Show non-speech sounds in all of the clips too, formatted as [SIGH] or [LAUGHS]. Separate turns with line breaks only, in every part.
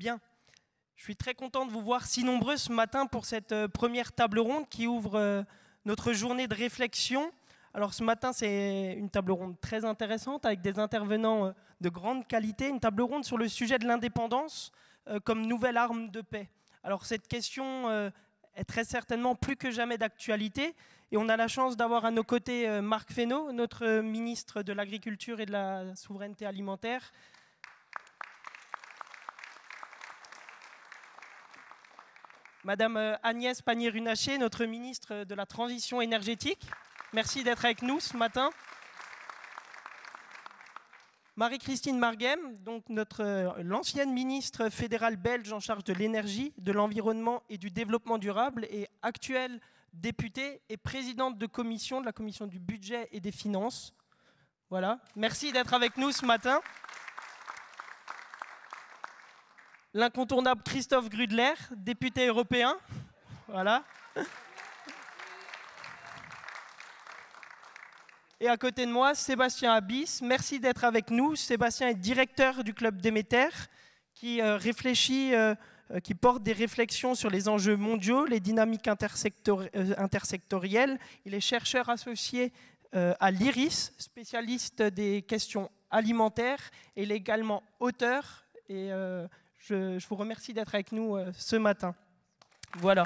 Bien. Je suis très content de vous voir si nombreux ce matin pour cette euh, première table ronde qui ouvre euh, notre journée de réflexion. Alors ce matin, c'est une table ronde très intéressante avec des intervenants euh, de grande qualité, une table ronde sur le sujet de l'indépendance comme nouvelle arme de paix. Alors cette question est très certainement plus que jamais d'actualité et on a la chance d'avoir à nos côtés Marc Fesneau, notre ministre de l'Agriculture et de la Souveraineté Alimentaire, Madame euh, Agnès Pannier-Runacher, notre ministre de la Transition énergétique. Merci d'être avec nous ce matin. Marie-Christine Marghem, donc notre euh, l'ancienne ministre fédérale belge en charge de l'énergie, de l'environnement et du développement durable et actuelle députée et présidente de commission de la commission du budget et des finances. Voilà, merci d'être avec nous ce matin l'incontournable Christophe Grudler, député européen. Voilà. Et à côté de moi, Sébastien Abyss. Merci d'être avec nous. Sébastien est directeur du club Déméter, qui euh, réfléchit, euh, euh, qui porte des réflexions sur les enjeux mondiaux, les dynamiques intersectorielles. Il est chercheur associé à l'IRIS, spécialiste des questions alimentaires. Il est également auteur et je, vous remercie d'être avec nous euh, ce matin. Voilà.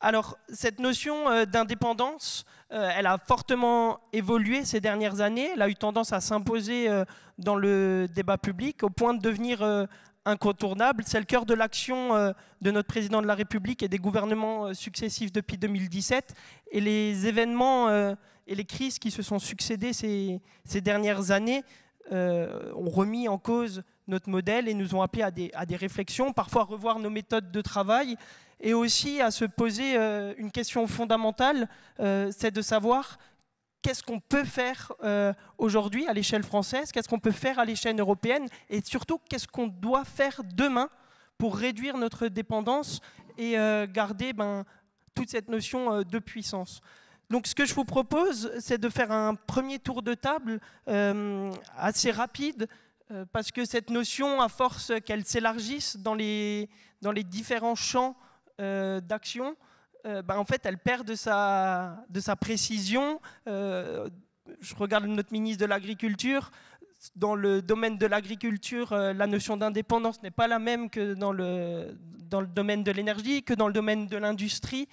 Alors, cette notion euh, d'indépendance, euh, elle a fortement évolué ces dernières années. Elle a eu tendance à s'imposer dans le débat public au point de devenir incontournable. C'est le cœur de l'action de notre président de la République et des gouvernements successifs depuis 2017. Et les événements et les crises qui se sont succédés ces dernières années euh, ont remis en cause notre modèle et nous ont appelés à des, réflexions, parfois à revoir nos méthodes de travail et aussi à se poser euh, une question fondamentale, euh, c'est de savoir qu'est-ce qu'on peut faire aujourd'hui à l'échelle française, qu'est-ce qu'on peut faire à l'échelle européenne et surtout qu'est-ce qu'on doit faire demain pour réduire notre dépendance et garder ben, toute cette notion de puissance. Donc ce que je vous propose, c'est de faire un premier tour de table euh, assez rapide, euh, parce que cette notion, à force qu'elle s'élargisse dans les, dans les différents champs euh, d'action, ben, en fait, elle perd de sa, précision. je regarde notre ministre de l'Agriculture. Dans le domaine de l'agriculture, la notion d'indépendance n'est pas la même que dans le, dans le domaine de l'énergie, que dans le domaine de l'industrie.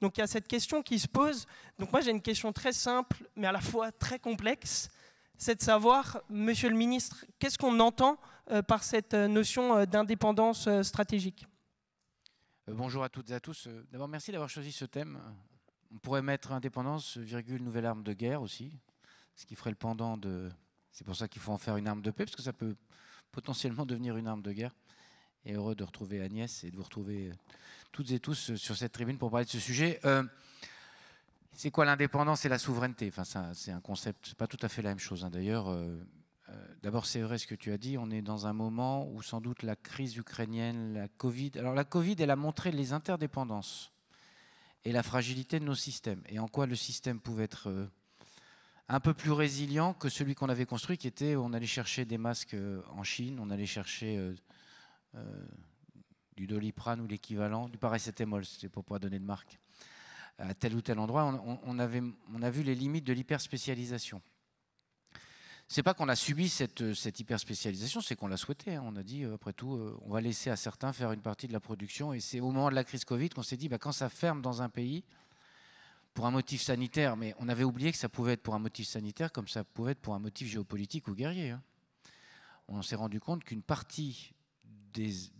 Donc il y a cette question qui se pose. Donc moi j'ai une question très simple, mais à la fois très complexe. C'est de savoir, Monsieur le Ministre, qu'est-ce qu'on entend euh, par cette euh, notion euh, d'indépendance stratégique
Bonjour à toutes et à tous. D'abord, merci d'avoir choisi ce thème. On pourrait mettre indépendance, virgule, nouvelle arme de guerre aussi, ce qui ferait le pendant de... C'est pour ça qu'il faut en faire une arme de paix, parce que ça peut potentiellement devenir une arme de guerre et heureux de retrouver Agnès et de vous retrouver euh, toutes et tous euh, sur cette tribune pour parler de ce sujet. Euh, c'est quoi l'indépendance et la souveraineté enfin, C'est un concept, pas tout à fait la même chose hein, d'ailleurs. D'abord, c'est vrai ce que tu as dit, on est dans un moment où sans doute la crise ukrainienne, la Covid... Alors la Covid, elle a montré les interdépendances et la fragilité de nos systèmes et en quoi le système pouvait être un peu plus résilient que celui qu'on avait construit, qui était on allait chercher des masques en Chine, on allait chercher euh, du doliprane ou l'équivalent, du paracétamol, c'est pour pas donner de marque, à tel ou tel endroit, on, avait, on a vu les limites de l'hyperspécialisation. C'est pas qu'on a subi cette, cette hyperspécialisation, c'est qu'on l'a souhaité. Hein. On a dit, euh, après tout, euh, on va laisser à certains faire une partie de la production. Et c'est au moment de la crise Covid qu'on s'est dit, bah, quand ça ferme dans un pays, pour un motif sanitaire, mais on avait oublié que ça pouvait être pour un motif sanitaire comme ça pouvait être pour un motif géopolitique ou guerrier. Hein. On s'est rendu compte qu'une partie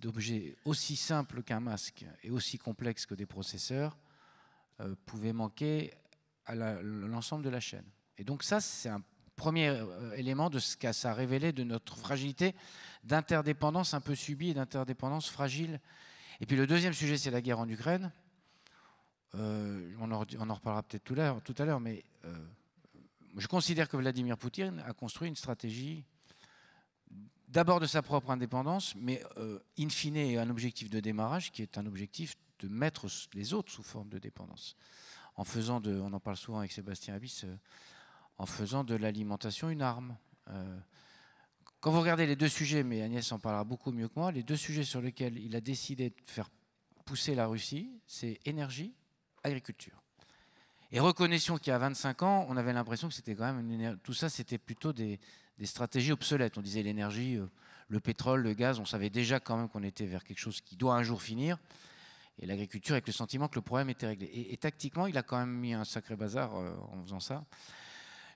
d'objets aussi simples qu'un masque et aussi complexes que des processeurs euh, pouvaient manquer à l'ensemble de la chaîne. Et donc ça, c'est un premier euh, élément de ce qu'a ça révélé de notre fragilité, d'interdépendance un peu subie et d'interdépendance fragile. Et puis le deuxième sujet, c'est la guerre en Ukraine. Euh, on, en, on, en, reparlera peut-être tout à l'heure, mais je considère que Vladimir Poutine a construit une stratégie d'abord de sa propre indépendance, mais euh, in fine un objectif de démarrage qui est un objectif de mettre les autres sous forme de dépendance. En faisant de, on en parle souvent avec Sébastien Abyss, euh, en faisant de l'alimentation une arme. Euh, quand vous regardez les deux sujets, mais Agnès en parlera beaucoup mieux que moi, les deux sujets sur lesquels il a décidé de faire pousser la Russie, c'est énergie, agriculture. Et reconnaissons qu'il y a 25 ans, on avait l'impression que c'était quand même tout ça, c'était plutôt des, des stratégies obsolètes. On disait l'énergie, euh, le pétrole, le gaz, on savait déjà quand même qu'on était vers quelque chose qui doit un jour finir. Et l'agriculture avec le sentiment que le problème était réglé. Et, tactiquement, il a quand même mis un sacré bazar euh, en faisant ça.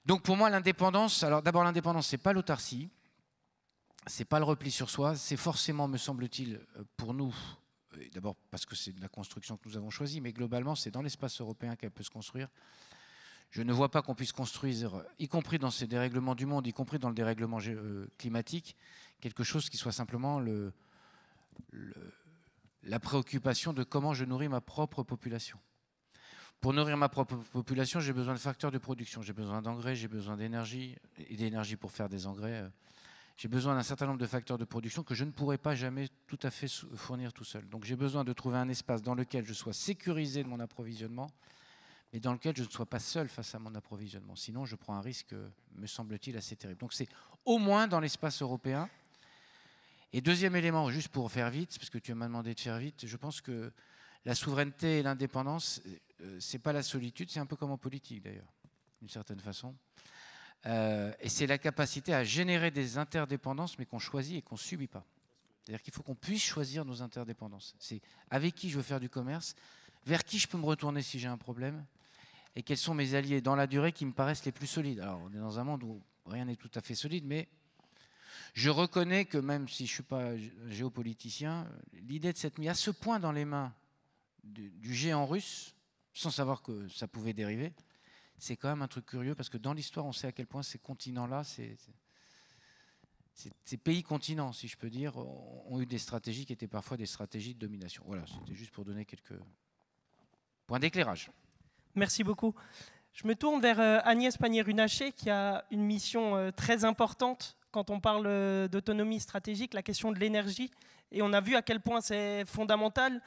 Donc pour moi, l'indépendance, alors d'abord l'indépendance, c'est pas l'autarcie, c'est pas le repli sur soi, c'est forcément, me semble-t-il, euh, pour nous, d'abord parce que c'est la construction que nous avons choisie, mais globalement, c'est dans l'espace européen qu'elle peut se construire je ne vois pas qu'on puisse construire, y compris dans ces dérèglements du monde, y compris dans le dérèglement euh, climatique, quelque chose qui soit simplement la préoccupation de comment je nourris ma propre population. Pour nourrir ma propre population, j'ai besoin de facteurs de production. J'ai besoin d'engrais, j'ai besoin d'énergie, et d'énergie pour faire des engrais. Euh. J'ai besoin d'un certain nombre de facteurs de production que je ne pourrais pas jamais tout à fait fournir tout seul. Donc j'ai besoin de trouver un espace dans lequel je sois sécurisé de mon approvisionnement mais dans lequel je ne sois pas seul face à mon approvisionnement. Sinon, je prends un risque, me semble-t-il, assez terrible. Donc c'est au moins dans l'espace européen. Et deuxième élément, juste pour faire vite, parce que tu m'as demandé de faire vite, je pense que la souveraineté et l'indépendance, euh, c'est pas la solitude, c'est un peu comme en politique d'ailleurs, d'une certaine façon. Euh, et c'est la capacité à générer des interdépendances, mais qu'on choisit et qu'on subit pas. C'est-à-dire qu'il faut qu'on puisse choisir nos interdépendances. C'est avec qui je veux faire du commerce, vers qui je peux me retourner si j'ai un problème, et quels sont mes alliés dans la durée qui me paraissent les plus solides. Alors, on est dans un monde où rien n'est tout à fait solide, mais je reconnais que même si je ne suis pas géopoliticien, l'idée de s'être mis à ce point dans les mains du, géant russe, sans savoir que ça pouvait dériver, c'est quand même un truc curieux parce que dans l'histoire, on sait à quel point ces continents-là, ces pays-continents, si je peux dire, ont eu des stratégies qui étaient parfois des stratégies de domination. Voilà, c'était juste pour donner quelques points d'éclairage.
Merci beaucoup. Je me tourne vers euh, Agnès Pannier-Runacher qui a une mission euh, très importante quand on parle euh, d'autonomie stratégique, la question de l'énergie. Et on a vu à quel point c'est fondamental.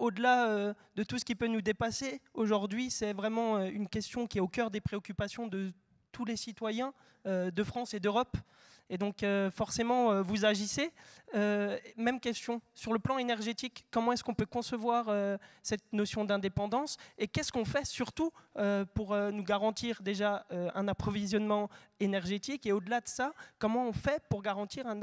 Au-delà de tout ce qui peut nous dépasser, aujourd'hui, c'est vraiment une question qui est au cœur des préoccupations de tous les citoyens de France et d'Europe. Et donc euh, forcément, euh, vous agissez. Euh, même question, sur le plan énergétique, comment est-ce qu'on peut concevoir cette notion d'indépendance et qu'est-ce qu'on fait surtout pour nous garantir déjà un approvisionnement énergétique et au-delà de ça, comment on fait pour garantir un,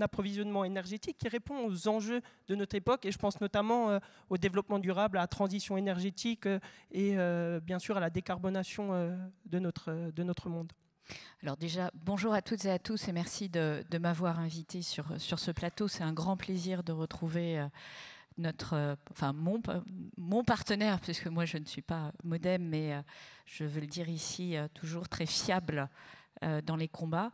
approvisionnement énergétique qui répond aux enjeux de notre époque et je pense notamment au développement durable, à la transition énergétique et bien sûr à la décarbonation de notre monde. Alors déjà, bonjour à toutes et à tous et
merci de, m'avoir invité sur, ce plateau. C'est un grand plaisir de retrouver euh, notre, euh, enfin mon, partenaire, puisque moi je ne suis pas modem, mais euh, je veux le dire ici, toujours très fiable dans les combats.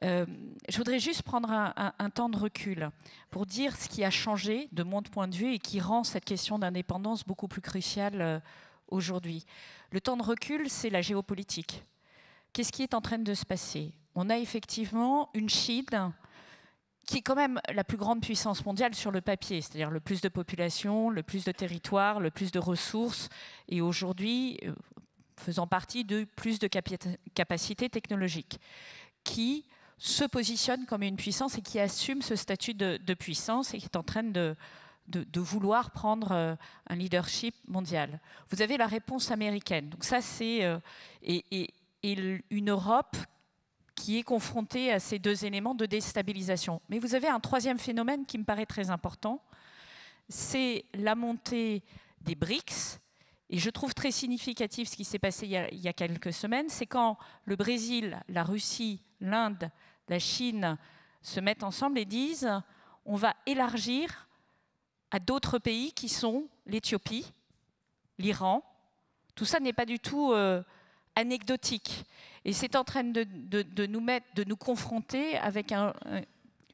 je voudrais juste prendre un, temps de recul pour dire ce qui a changé de mon point de vue et qui rend cette question d'indépendance beaucoup plus cruciale aujourd'hui. Le temps de recul, c'est la géopolitique qu'est-ce qui est en train de se passer On a effectivement une Chine qui est quand même la plus grande puissance mondiale sur le papier, c'est-à-dire le plus de population, le plus de territoire, le plus de ressources, et aujourd'hui euh, faisant partie de plus de capacités technologiques, qui se positionne comme une puissance et qui assume ce statut de, puissance et qui est en train de, de, vouloir prendre euh, un leadership mondial. Vous avez la réponse américaine. Donc ça, c'est euh, et, et une Europe qui est confrontée à ces deux éléments de déstabilisation. Mais vous avez un troisième phénomène qui me paraît très important, c'est la montée des BRICS. Et je trouve très significatif ce qui s'est passé il y, a, quelques semaines, c'est quand le Brésil, la Russie, l'Inde, la Chine se mettent ensemble et disent on va élargir à d'autres pays qui sont l'Éthiopie, l'Iran. Tout ça n'est pas du tout... Euh, anecdotique. Et c'est en train de, nous mettre, de nous confronter avec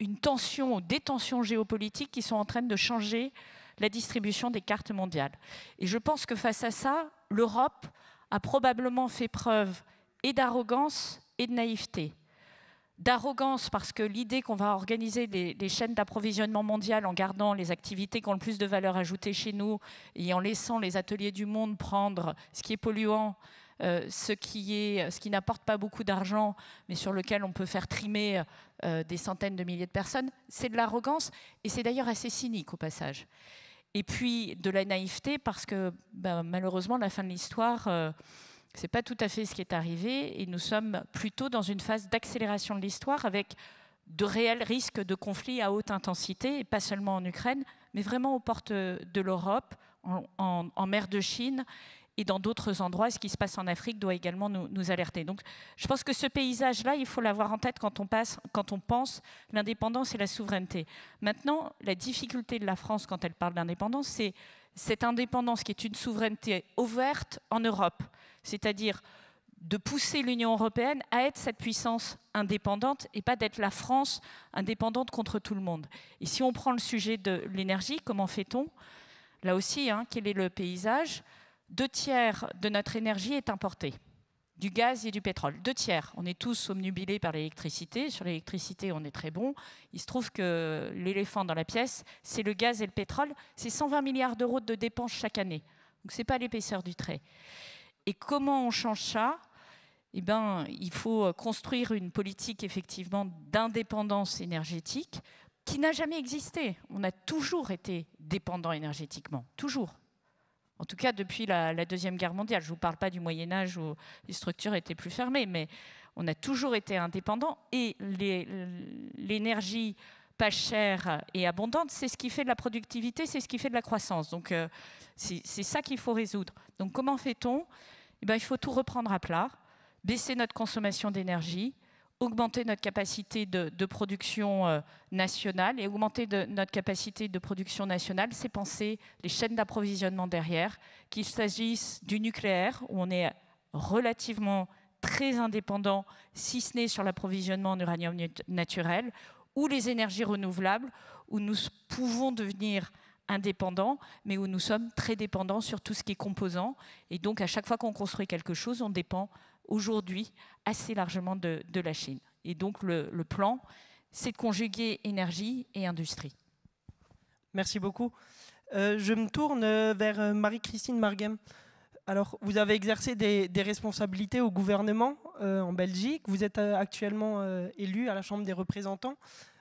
une tension des tensions géopolitiques qui sont en train de changer la distribution des cartes mondiales. Et je pense que face à ça, l'Europe a probablement fait preuve et d'arrogance et de naïveté. D'arrogance parce que l'idée qu'on va organiser les, les chaînes d'approvisionnement mondiales en gardant les activités qui ont le plus de valeur ajoutée chez nous et en laissant les ateliers du monde prendre ce qui est polluant euh, ce qui, est, ce qui n'apporte pas beaucoup d'argent, mais sur lequel on peut faire trimer euh, des centaines de milliers de personnes, c'est de l'arrogance, et c'est d'ailleurs assez cynique au passage. Et puis de la naïveté, parce que bah, malheureusement, la fin de l'histoire, euh, c'est pas tout à fait ce qui est arrivé, et nous sommes plutôt dans une phase d'accélération de l'histoire avec de réels risques de conflits à haute intensité, et pas seulement en Ukraine, mais vraiment aux portes de l'Europe, en mer de Chine et dans d'autres endroits, ce qui se passe en Afrique doit également nous, alerter. Donc je pense que ce paysage-là, il faut l'avoir en tête quand on, passe, quand on pense l'indépendance et la souveraineté. Maintenant, la difficulté de la France quand elle parle d'indépendance, c'est cette indépendance qui est une souveraineté ouverte en Europe, c'est-à-dire de pousser l'Union européenne à être cette puissance indépendante et pas d'être la France indépendante contre tout le monde. Et si on prend le sujet de l'énergie, comment fait-on Là aussi, hein, quel est le paysage deux tiers de notre énergie est importée, du gaz et du pétrole. Deux tiers. On est tous omnubilés par l'électricité. Sur l'électricité, on est très bon. Il se trouve que l'éléphant dans la pièce, c'est le gaz et le pétrole. C'est 120 milliards d'euros de dépenses chaque année. Donc ce n'est pas l'épaisseur du trait. Et comment on change ça eh ben, il faut euh, construire une politique effectivement d'indépendance énergétique qui n'a jamais existé. On a toujours été dépendant énergétiquement, toujours. En tout cas, depuis la, Deuxième Guerre mondiale. Je ne vous parle pas du Moyen Âge où les structures étaient plus fermées, mais on a toujours été indépendants et l'énergie pas chère et abondante, c'est ce qui fait de la productivité, c'est ce qui fait de la croissance. Donc euh, c'est ça qu'il faut résoudre. Donc comment fait-on eh ben, Il faut tout reprendre à plat, baisser notre consommation d'énergie, augmenter notre capacité de, production euh, nationale. Et augmenter notre capacité de production nationale, c'est penser les chaînes d'approvisionnement derrière, qu'il s'agisse du nucléaire, où on est relativement très indépendant, si ce n'est sur l'approvisionnement en uranium naturel, ou les énergies renouvelables, où nous pouvons devenir indépendants, mais où nous sommes très dépendants sur tout ce qui est composant. Et donc, à chaque fois qu'on construit quelque chose, on dépend aujourd'hui assez largement de, la Chine. Et donc le, plan,
c'est de conjuguer énergie et industrie. Merci beaucoup. Euh, je me tourne vers euh, Marie-Christine Marguem. Alors, vous avez exercé des, responsabilités au gouvernement euh, en Belgique. Vous êtes actuellement élu élue à la Chambre des représentants.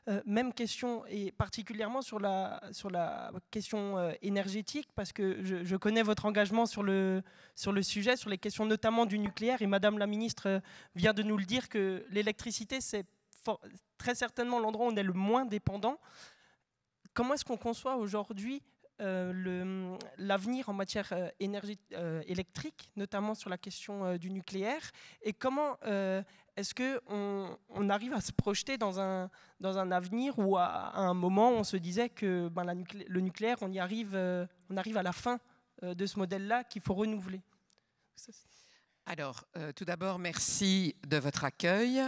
Euh, même question, et particulièrement sur la, sur la question euh, énergétique, parce que je, je, connais votre engagement sur le, sur le sujet, sur les questions notamment du nucléaire, et Madame la Ministre euh, vient de nous le dire que l'électricité, c'est très certainement l'endroit où on est le moins dépendant. Comment est-ce qu'on conçoit aujourd'hui euh, l'avenir en matière euh, énergie, euh, électrique, notamment sur la question du nucléaire, et comment est-ce qu'on on arrive à se projeter dans un, dans un avenir où à, un moment on se disait que ben, la le nucléaire, on y arrive, on arrive à la fin de ce modèle-là qu'il faut renouveler
alors, tout d'abord, merci de votre accueil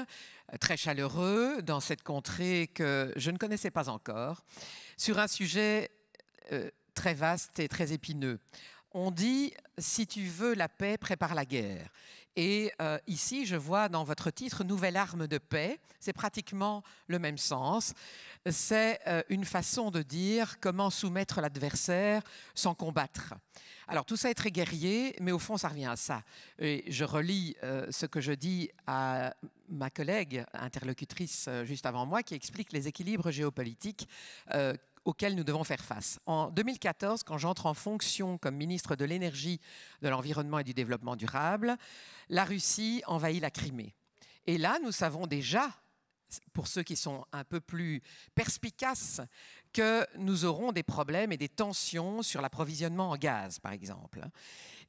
très chaleureux dans cette contrée que je ne connaissais pas encore, sur un sujet euh, très vaste et très épineux. On dit, si tu veux la paix, prépare la guerre. Et euh, ici, je vois dans votre titre, Nouvelle arme de paix, c'est pratiquement le même sens. C'est euh, une façon de dire comment soumettre l'adversaire sans combattre. Alors tout ça est très guerrier, mais au fond, ça revient à ça. Et je relis ce que je dis à ma collègue interlocutrice juste avant moi qui explique les équilibres géopolitiques auxquels nous devons faire face. En 2014, quand j'entre en fonction comme ministre de l'énergie, de l'environnement et du développement durable, la Russie envahit la Crimée. Et là, nous savons déjà, pour ceux qui sont un peu plus perspicaces, que nous aurons des problèmes et des tensions sur l'approvisionnement en gaz, par exemple.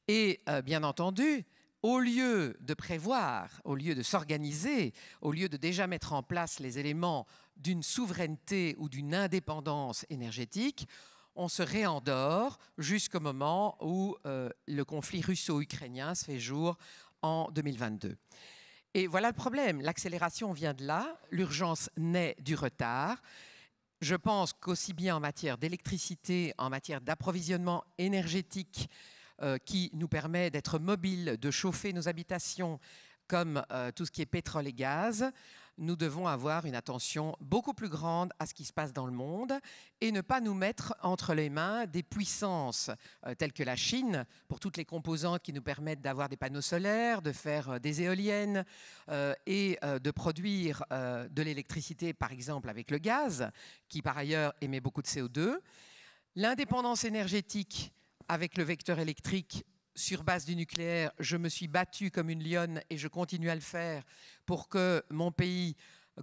Et euh, bien entendu, au lieu de prévoir, au lieu de s'organiser, au lieu de déjà mettre en place les éléments d'une souveraineté ou d'une indépendance énergétique, on se réendort jusqu'au moment où euh, le conflit russo-ukrainien se fait jour en 2022. Et voilà le problème, l'accélération vient de là, l'urgence naît du retard. Je pense qu'aussi bien en matière d'électricité, en matière d'approvisionnement énergétique euh, qui nous permet d'être mobiles, de chauffer nos habitations, comme euh, tout ce qui est pétrole et gaz, nous devons avoir une attention beaucoup plus grande à ce qui se passe dans le monde et ne pas nous mettre entre les mains des puissances euh, telles que la Chine, pour toutes les composantes qui nous permettent d'avoir des panneaux solaires, de faire euh, des éoliennes euh, et de produire de l'électricité, par exemple, avec le gaz, qui par ailleurs émet beaucoup de CO2. L'indépendance énergétique avec le vecteur électrique sur base du nucléaire, je me suis battu comme une lionne et je continue à le faire pour que mon pays,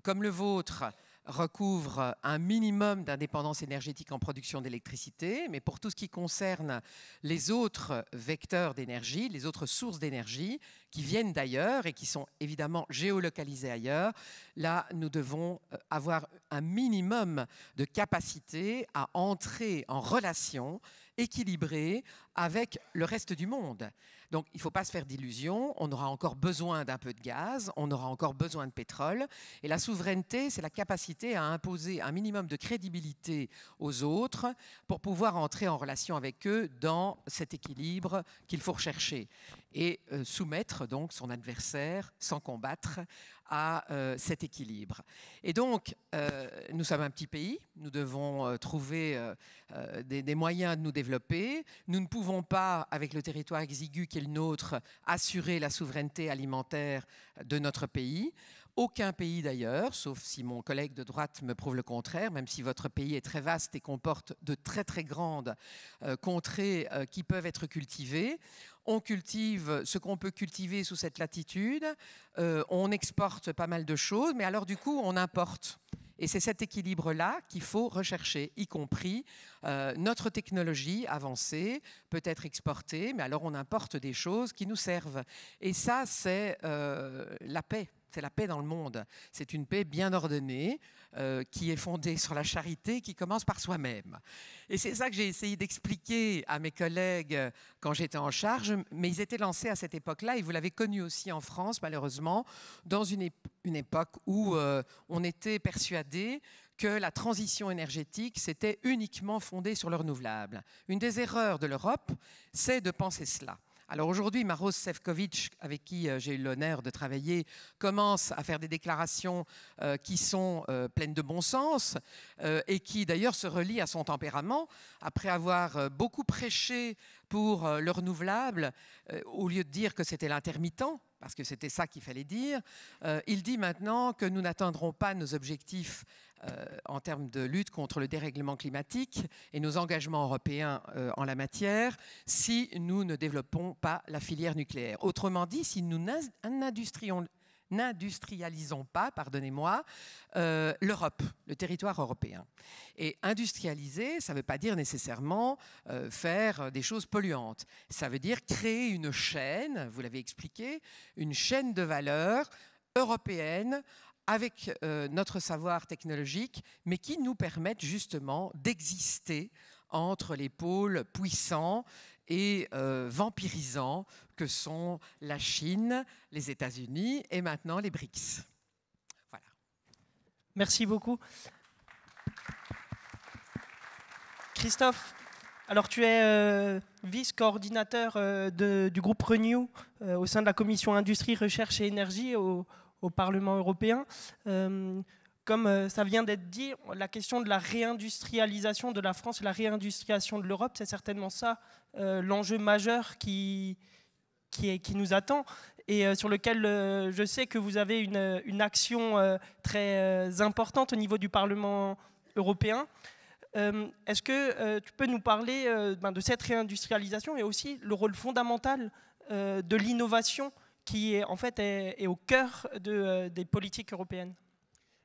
comme le vôtre, recouvre un minimum d'indépendance énergétique en production d'électricité, mais pour tout ce qui concerne les autres vecteurs d'énergie, les autres sources d'énergie qui viennent d'ailleurs et qui sont évidemment géolocalisées ailleurs, là, nous devons euh, avoir un minimum de capacité à entrer en relation équilibré avec le reste du monde. Donc il ne faut pas se faire d'illusions, on aura encore besoin d'un peu de gaz, on aura encore besoin de pétrole, et la souveraineté, c'est la capacité à imposer un minimum de crédibilité aux autres pour pouvoir entrer en relation avec eux dans cet équilibre qu'il faut rechercher, et euh, soumettre donc son adversaire sans combattre à euh, cet équilibre. Et donc, euh, nous sommes un petit pays, nous devons euh, trouver des, des, moyens de nous développer. Nous ne pouvons pas, avec le territoire exigu qui est le nôtre, assurer la souveraineté alimentaire de notre pays. Aucun pays d'ailleurs, sauf si mon collègue de droite me prouve le contraire, même si votre pays est très vaste et comporte de très très grandes euh, contrées euh, qui peuvent être cultivées. On cultive ce qu'on peut cultiver sous cette latitude, euh, on exporte pas mal de choses, mais alors du coup on importe. Et c'est cet équilibre-là qu'il faut rechercher, y compris notre technologie avancée, peut-être exportée, mais alors on importe des choses qui nous servent. Et ça, c'est la paix. C'est la paix dans le monde. C'est une paix bien ordonnée, euh, qui est fondée sur la charité, qui commence par soi-même. Et c'est ça que j'ai essayé d'expliquer à mes collègues euh, quand j'étais en charge, mais ils étaient lancés à cette époque-là, et vous l'avez connu aussi en France, malheureusement, dans une, époque où euh, on était persuadé que la transition énergétique s'était uniquement fondée sur le renouvelable. Une des erreurs de l'Europe, c'est de penser cela. Alors aujourd'hui, Maros Sefcovic, avec qui euh, j'ai eu l'honneur de travailler, commence à faire des déclarations euh, qui sont euh, pleines de bon sens et qui d'ailleurs se relient à son tempérament. Après avoir beaucoup prêché pour le renouvelable, au lieu de dire que c'était l'intermittent, parce que c'était ça qu'il fallait dire, il dit maintenant que nous n'atteindrons pas nos objectifs euh, en termes de lutte contre le dérèglement climatique et nos engagements européens euh, en la matière si nous ne développons pas la filière nucléaire. Autrement dit, si nous n'industrialisons pas, pardonnez-moi, euh, l'Europe, le territoire européen. Et industrialiser, ça ne veut pas dire nécessairement faire des choses polluantes. Ça veut dire créer une chaîne, vous l'avez expliqué, une chaîne de valeur européenne avec euh, notre savoir technologique, mais qui nous permettent justement d'exister entre les pôles puissants et euh, vampirisants que sont la Chine, les États-Unis et maintenant les BRICS. Voilà. Merci beaucoup. Christophe,
alors tu es euh, vice-coordinateur du groupe Renew au sein de la commission Industrie, Recherche et Énergie au Parlement européen. Euh, comme euh, ça vient d'être dit, la question de la réindustrialisation de la France et la réindustrialisation de l'Europe, c'est certainement ça euh, l'enjeu majeur qui, qui, nous attend et sur lequel je sais que vous avez une, action très importante au niveau du Parlement européen. Est-ce que tu peux nous parler ben, de cette réindustrialisation et aussi le rôle fondamental de l'innovation qui est en fait est, au cœur de, euh, des politiques européennes.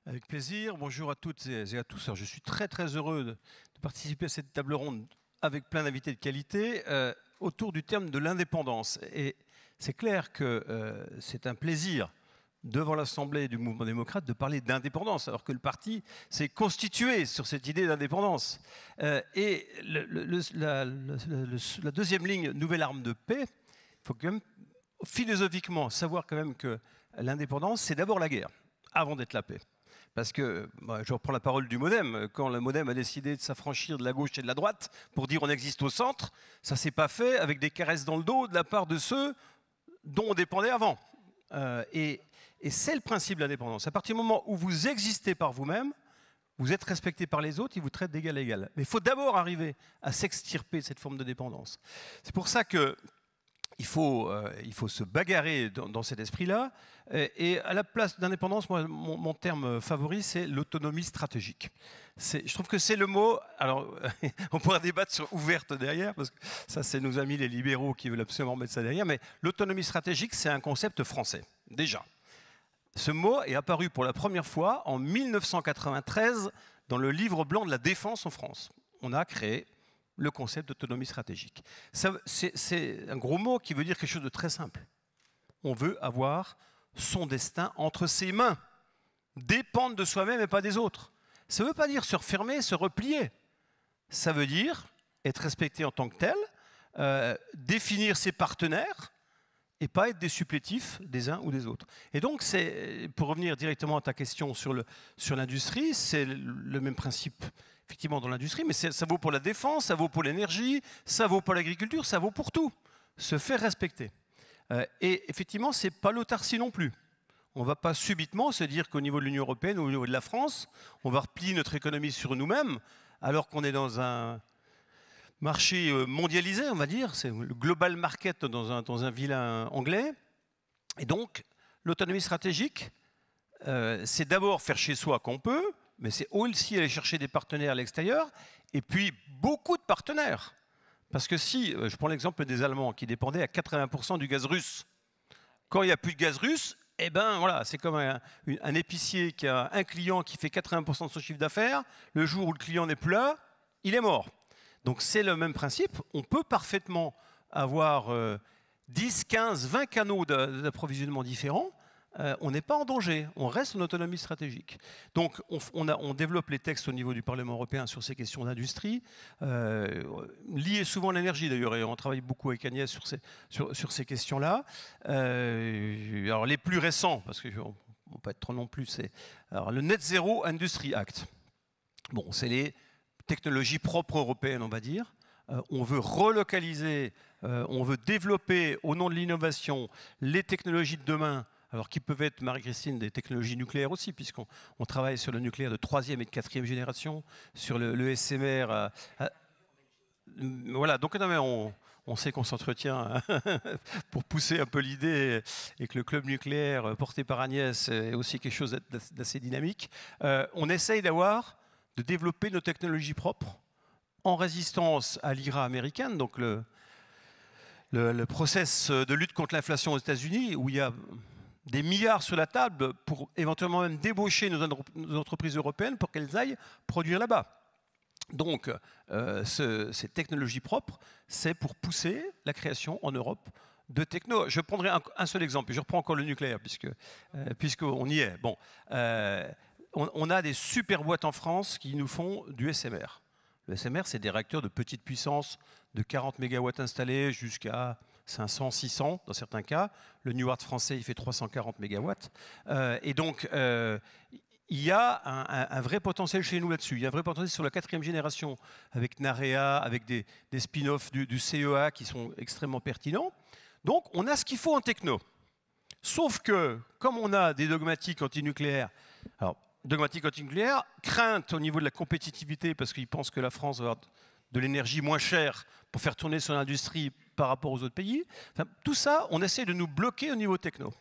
Avec plaisir. Bonjour à toutes et à tous. je suis très très heureux de, participer à cette table ronde avec plein d'invités de qualité euh, autour du terme de l'indépendance. Et c'est clair que euh, c'est un plaisir devant l'Assemblée du mouvement démocrate de parler d'indépendance, alors que le parti s'est constitué sur cette idée d'indépendance. et le, la, la, deuxième ligne, nouvelle arme de paix, il faut quand même philosophiquement, savoir quand même que l'indépendance, c'est d'abord la guerre, avant d'être la paix. Parce que, bah, je reprends la parole du modem, quand le modem a décidé de s'affranchir de la gauche et de la droite pour dire on existe au centre, ça ne s'est pas fait avec des caresses dans le dos de la part de ceux dont on dépendait avant. Euh, et, et c'est le principe de l'indépendance. À partir du moment où vous existez par vous-même, vous êtes respecté par les autres, ils vous traitent d'égal à égal. Mais il faut d'abord arriver à s'extirper de cette forme de dépendance. C'est pour ça que il faut, euh, il faut se bagarrer dans, cet esprit-là. Euh, et, à la place d'indépendance, mon, mon, terme favori, c'est l'autonomie stratégique. Je trouve que c'est le mot. Alors, [LAUGHS] on pourra débattre sur ouverte derrière, parce que ça, c'est nos amis les libéraux qui veulent absolument mettre ça derrière. Mais l'autonomie stratégique, c'est un concept français, déjà. Ce mot est apparu pour la première fois en 1993 dans le livre blanc de la défense en France. On a créé le concept d'autonomie stratégique. C'est un gros mot qui veut dire quelque chose de très simple. On veut avoir son destin entre ses mains, dépendre de soi-même et pas des autres. Ça ne veut pas dire se refermer, se replier. Ça veut dire être respecté en tant que tel, euh, définir ses partenaires et pas être des supplétifs des uns ou des autres. Et donc, pour revenir directement à ta question sur l'industrie, sur c'est le même principe effectivement dans l'industrie, mais ça vaut pour la défense, ça vaut pour l'énergie, ça vaut pour l'agriculture, ça vaut pour tout. Se faire respecter. Euh, et effectivement, ce n'est pas l'autarcie non plus. On ne va pas subitement se dire qu'au niveau de l'Union européenne ou au niveau de la France, on va replier notre économie sur nous-mêmes, alors qu'on est dans un marché euh, mondialisé, on va dire. C'est le global market dans un, dans un vilain anglais. Et donc, l'autonomie stratégique, euh, c'est d'abord faire chez soi qu'on peut, mais c'est aussi aller chercher des partenaires à l'extérieur, et puis beaucoup de partenaires. Parce que si, euh, je prends l'exemple des Allemands, qui dépendaient à 80% du gaz russe, quand il n'y a plus de gaz russe, eh ben voilà, c'est comme un, épicier qui a un client qui fait 80% de son chiffre d'affaires, le jour où le client n'est plus là, il est mort. Donc c'est le même principe, on peut parfaitement avoir 10, 15, 20 canaux d'approvisionnement différents, euh, on n'est pas en danger, on reste en autonomie stratégique. Donc on, développe les textes au niveau du Parlement européen sur ces questions d'industrie, euh, liées souvent à l'énergie d'ailleurs, et on travaille beaucoup avec Agnès sur ces, questions-là. Euh, alors les plus récents, parce qu'on ne peut pas être trop non plus, c'est le Net Zero Industry Act. Bon, c'est les technologies propres européennes, on va dire. on veut relocaliser, on veut développer au nom de l'innovation les technologies de demain alors qui peuvent être, Marie-Christine, des technologies nucléaires aussi, puisqu'on travaille sur le nucléaire de troisième et de quatrième génération, sur le, SMR. Euh, euh, voilà, donc non, mais on, sait qu'on s'entretient hein, [LAUGHS] pour pousser un peu l'idée et que le club nucléaire euh, porté par Agnès est aussi quelque chose d'assez dynamique. on essaye d'avoir, de développer nos technologies propres en résistance à l'IRA américaine, donc le, le, process de lutte contre l'inflation aux États-Unis, où il y a des milliards sur la table pour éventuellement même débaucher nos, entreprises européennes pour qu'elles aillent produire là-bas. Donc, euh, ces technologies propres, c'est pour pousser la création en Europe de techno. Je prendrai un, seul exemple, je reprends encore le nucléaire, puisque euh, puisqu'on y est. Bon, euh, on, a des super boîtes en France qui nous font du SMR. Le SMR, c'est des réacteurs de petite puissance, de 40 mégawatts installés jusqu'à 500, 600 dans certains cas. Le World français, il fait 340 mégawatts. Euh, et donc, euh, il y a un, vrai potentiel chez nous là-dessus. Il y a un vrai potentiel sur la quatrième génération, avec Narea, avec des, spin-offs du, du, CEA qui sont extrêmement pertinents. Donc, on a ce qu'il faut en techno. Sauf que, comme on a des dogmatiques antinucléaires, alors, dogmatiques antinucléaires, crainte au niveau de la compétitivité, parce qu'ils pensent que la France va avoir de l'énergie moins chère pour faire tourner son industrie par rapport aux autres pays. tout ça, on essaie de nous bloquer au niveau techno.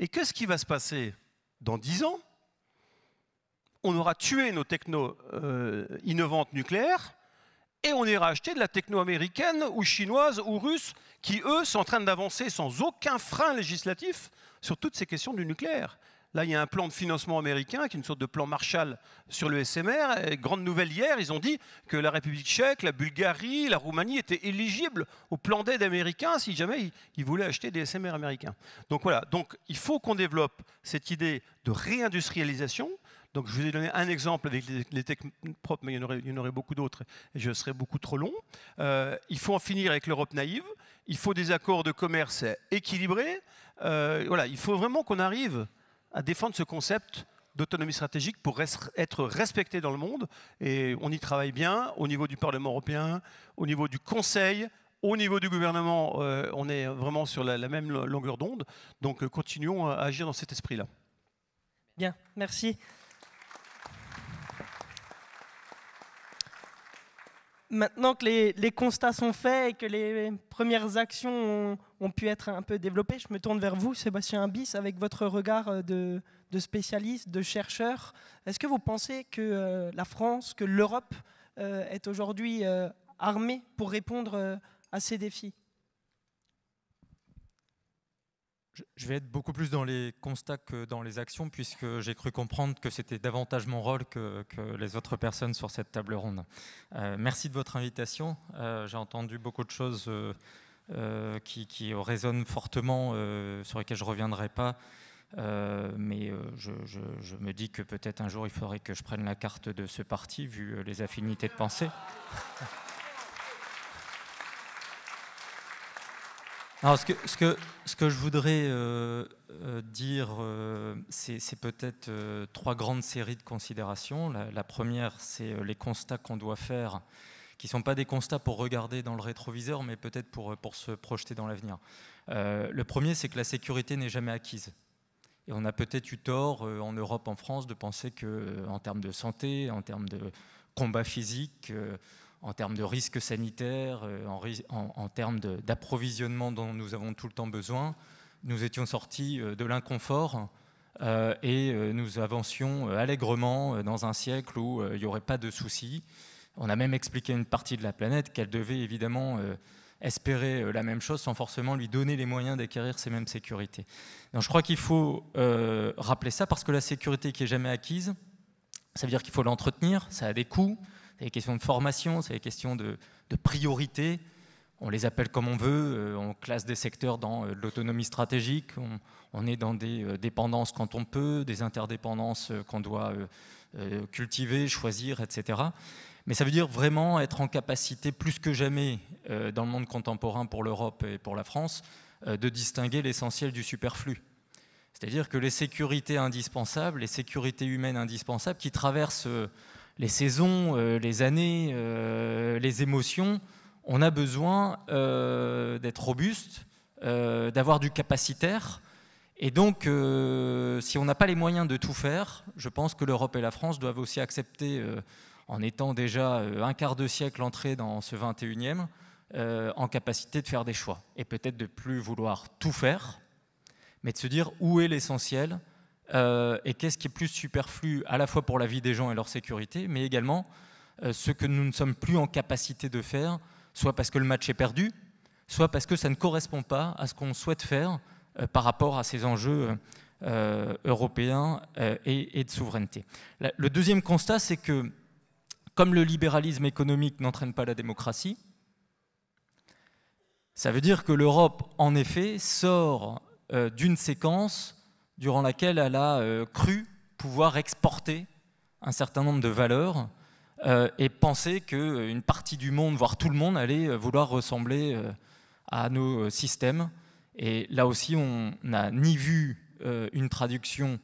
Et qu'est-ce qui va se passer dans dix ans On aura tué nos techno euh, innovantes nucléaires et on ira acheter de la techno américaine ou chinoise ou russe qui, eux, sont en train d'avancer sans aucun frein législatif sur toutes ces questions du nucléaire. Là, il y a un plan de financement américain qui est une sorte de plan Marshall sur le SMR. grande nouvelle hier, ils ont dit que la République tchèque, la Bulgarie, la Roumanie étaient éligibles au plan d'aide américain si jamais ils, voulaient acheter des SMR américains. Donc voilà, donc il faut qu'on développe cette idée de réindustrialisation. Donc je vous ai donné un exemple avec les techs propres, mais il y en aurait, beaucoup d'autres et je serais beaucoup trop long. Euh, il faut en finir avec l'Europe naïve. Il faut des accords de commerce équilibrés. Euh, voilà, il faut vraiment qu'on arrive à défendre ce concept d'autonomie stratégique pour être respecté dans le monde. Et on y travaille bien au niveau du Parlement européen, au niveau du Conseil, au niveau du gouvernement. Euh, on est vraiment sur la, même longueur d'onde. Donc euh, continuons à agir dans cet esprit-là.
Bien, merci. maintenant que les, constats sont faits et que les premières actions ont, pu être un peu développées, je me tourne vers vous, Sébastien Abyss, avec votre regard euh, de, spécialiste, de chercheur. Est-ce que vous pensez que euh, la France, que l'Europe euh, est aujourd'hui armée pour répondre à ces défis
Je vais être beaucoup plus dans les constats que dans les actions, puisque j'ai cru comprendre que c'était davantage mon rôle que, les autres personnes sur cette table ronde. Euh, merci de votre invitation. Euh, j'ai entendu beaucoup de choses euh, qui, résonnent fortement, sur lesquelles je ne reviendrai pas. mais je, je, me dis que peut-être un jour il faudrait que je prenne la carte de ce parti, vu les affinités de pensée. Alors, ce que, ce, que, ce que je voudrais euh, euh, dire, euh, c'est peut-être trois grandes séries de considérations. La, première, c'est les constats qu'on doit faire, qui ne sont pas des constats pour regarder dans le rétroviseur, mais peut-être pour, pour se projeter dans l'avenir. le premier, c'est que la sécurité n'est jamais acquise. Et on a peut-être eu tort en Europe, en France, de penser que, en termes de santé, en termes de combat physique, en termes de risques sanitaires, euh, en, termes d'approvisionnement dont nous avons tout le temps besoin, nous étions sortis euh, de l'inconfort euh, et nous avancions allègrement dans un siècle où il n'y aurait pas de soucis. On a même expliqué à une partie de la planète qu'elle devait évidemment espérer la même chose sans forcément lui donner les moyens d'acquérir ces mêmes sécurités. je crois qu'il faut rappeler ça parce que la sécurité qui est jamais acquise, ça veut dire qu'il faut l'entretenir, ça a des coûts, c'est les questions de formation, c'est les question de, priorité. On les appelle comme on veut, euh, on classe des secteurs dans euh, l'autonomie stratégique, on, est dans des euh, dépendances quand on peut, des interdépendances qu'on doit cultiver, choisir, etc. Mais ça veut dire vraiment être en capacité, plus que jamais, dans le monde contemporain pour l'Europe et pour la France, de distinguer l'essentiel du superflu. C'est-à-dire que les sécurités indispensables, les sécurités humaines indispensables qui traversent les saisons, euh, les années, euh, les émotions, on a besoin euh, d'être robuste, d'avoir du capacitaire. Et donc, si on n'a pas les moyens de tout faire, je pense que l'Europe et la France doivent aussi accepter, en étant déjà un quart de siècle entré dans ce 21e, en capacité de faire des choix et peut-être de plus vouloir tout faire, mais de se dire où est l'essentiel, euh, et qu'est-ce qui est plus superflu à la fois pour la vie des gens et leur sécurité, mais également euh, ce que nous ne sommes plus en capacité de faire, soit parce que le match est perdu, soit parce que ça ne correspond pas à ce qu'on souhaite faire euh, par rapport à ces enjeux européens et, de souveraineté. le deuxième constat, c'est que comme le libéralisme économique n'entraîne pas la démocratie, ça veut dire que l'Europe, en effet, sort d'une séquence durant laquelle elle a euh, cru pouvoir exporter un certain nombre de valeurs euh, et penser qu'une euh, partie du monde, voire tout le monde, allait vouloir ressembler à nos systèmes. Et là aussi, on n'a ni vu une traduction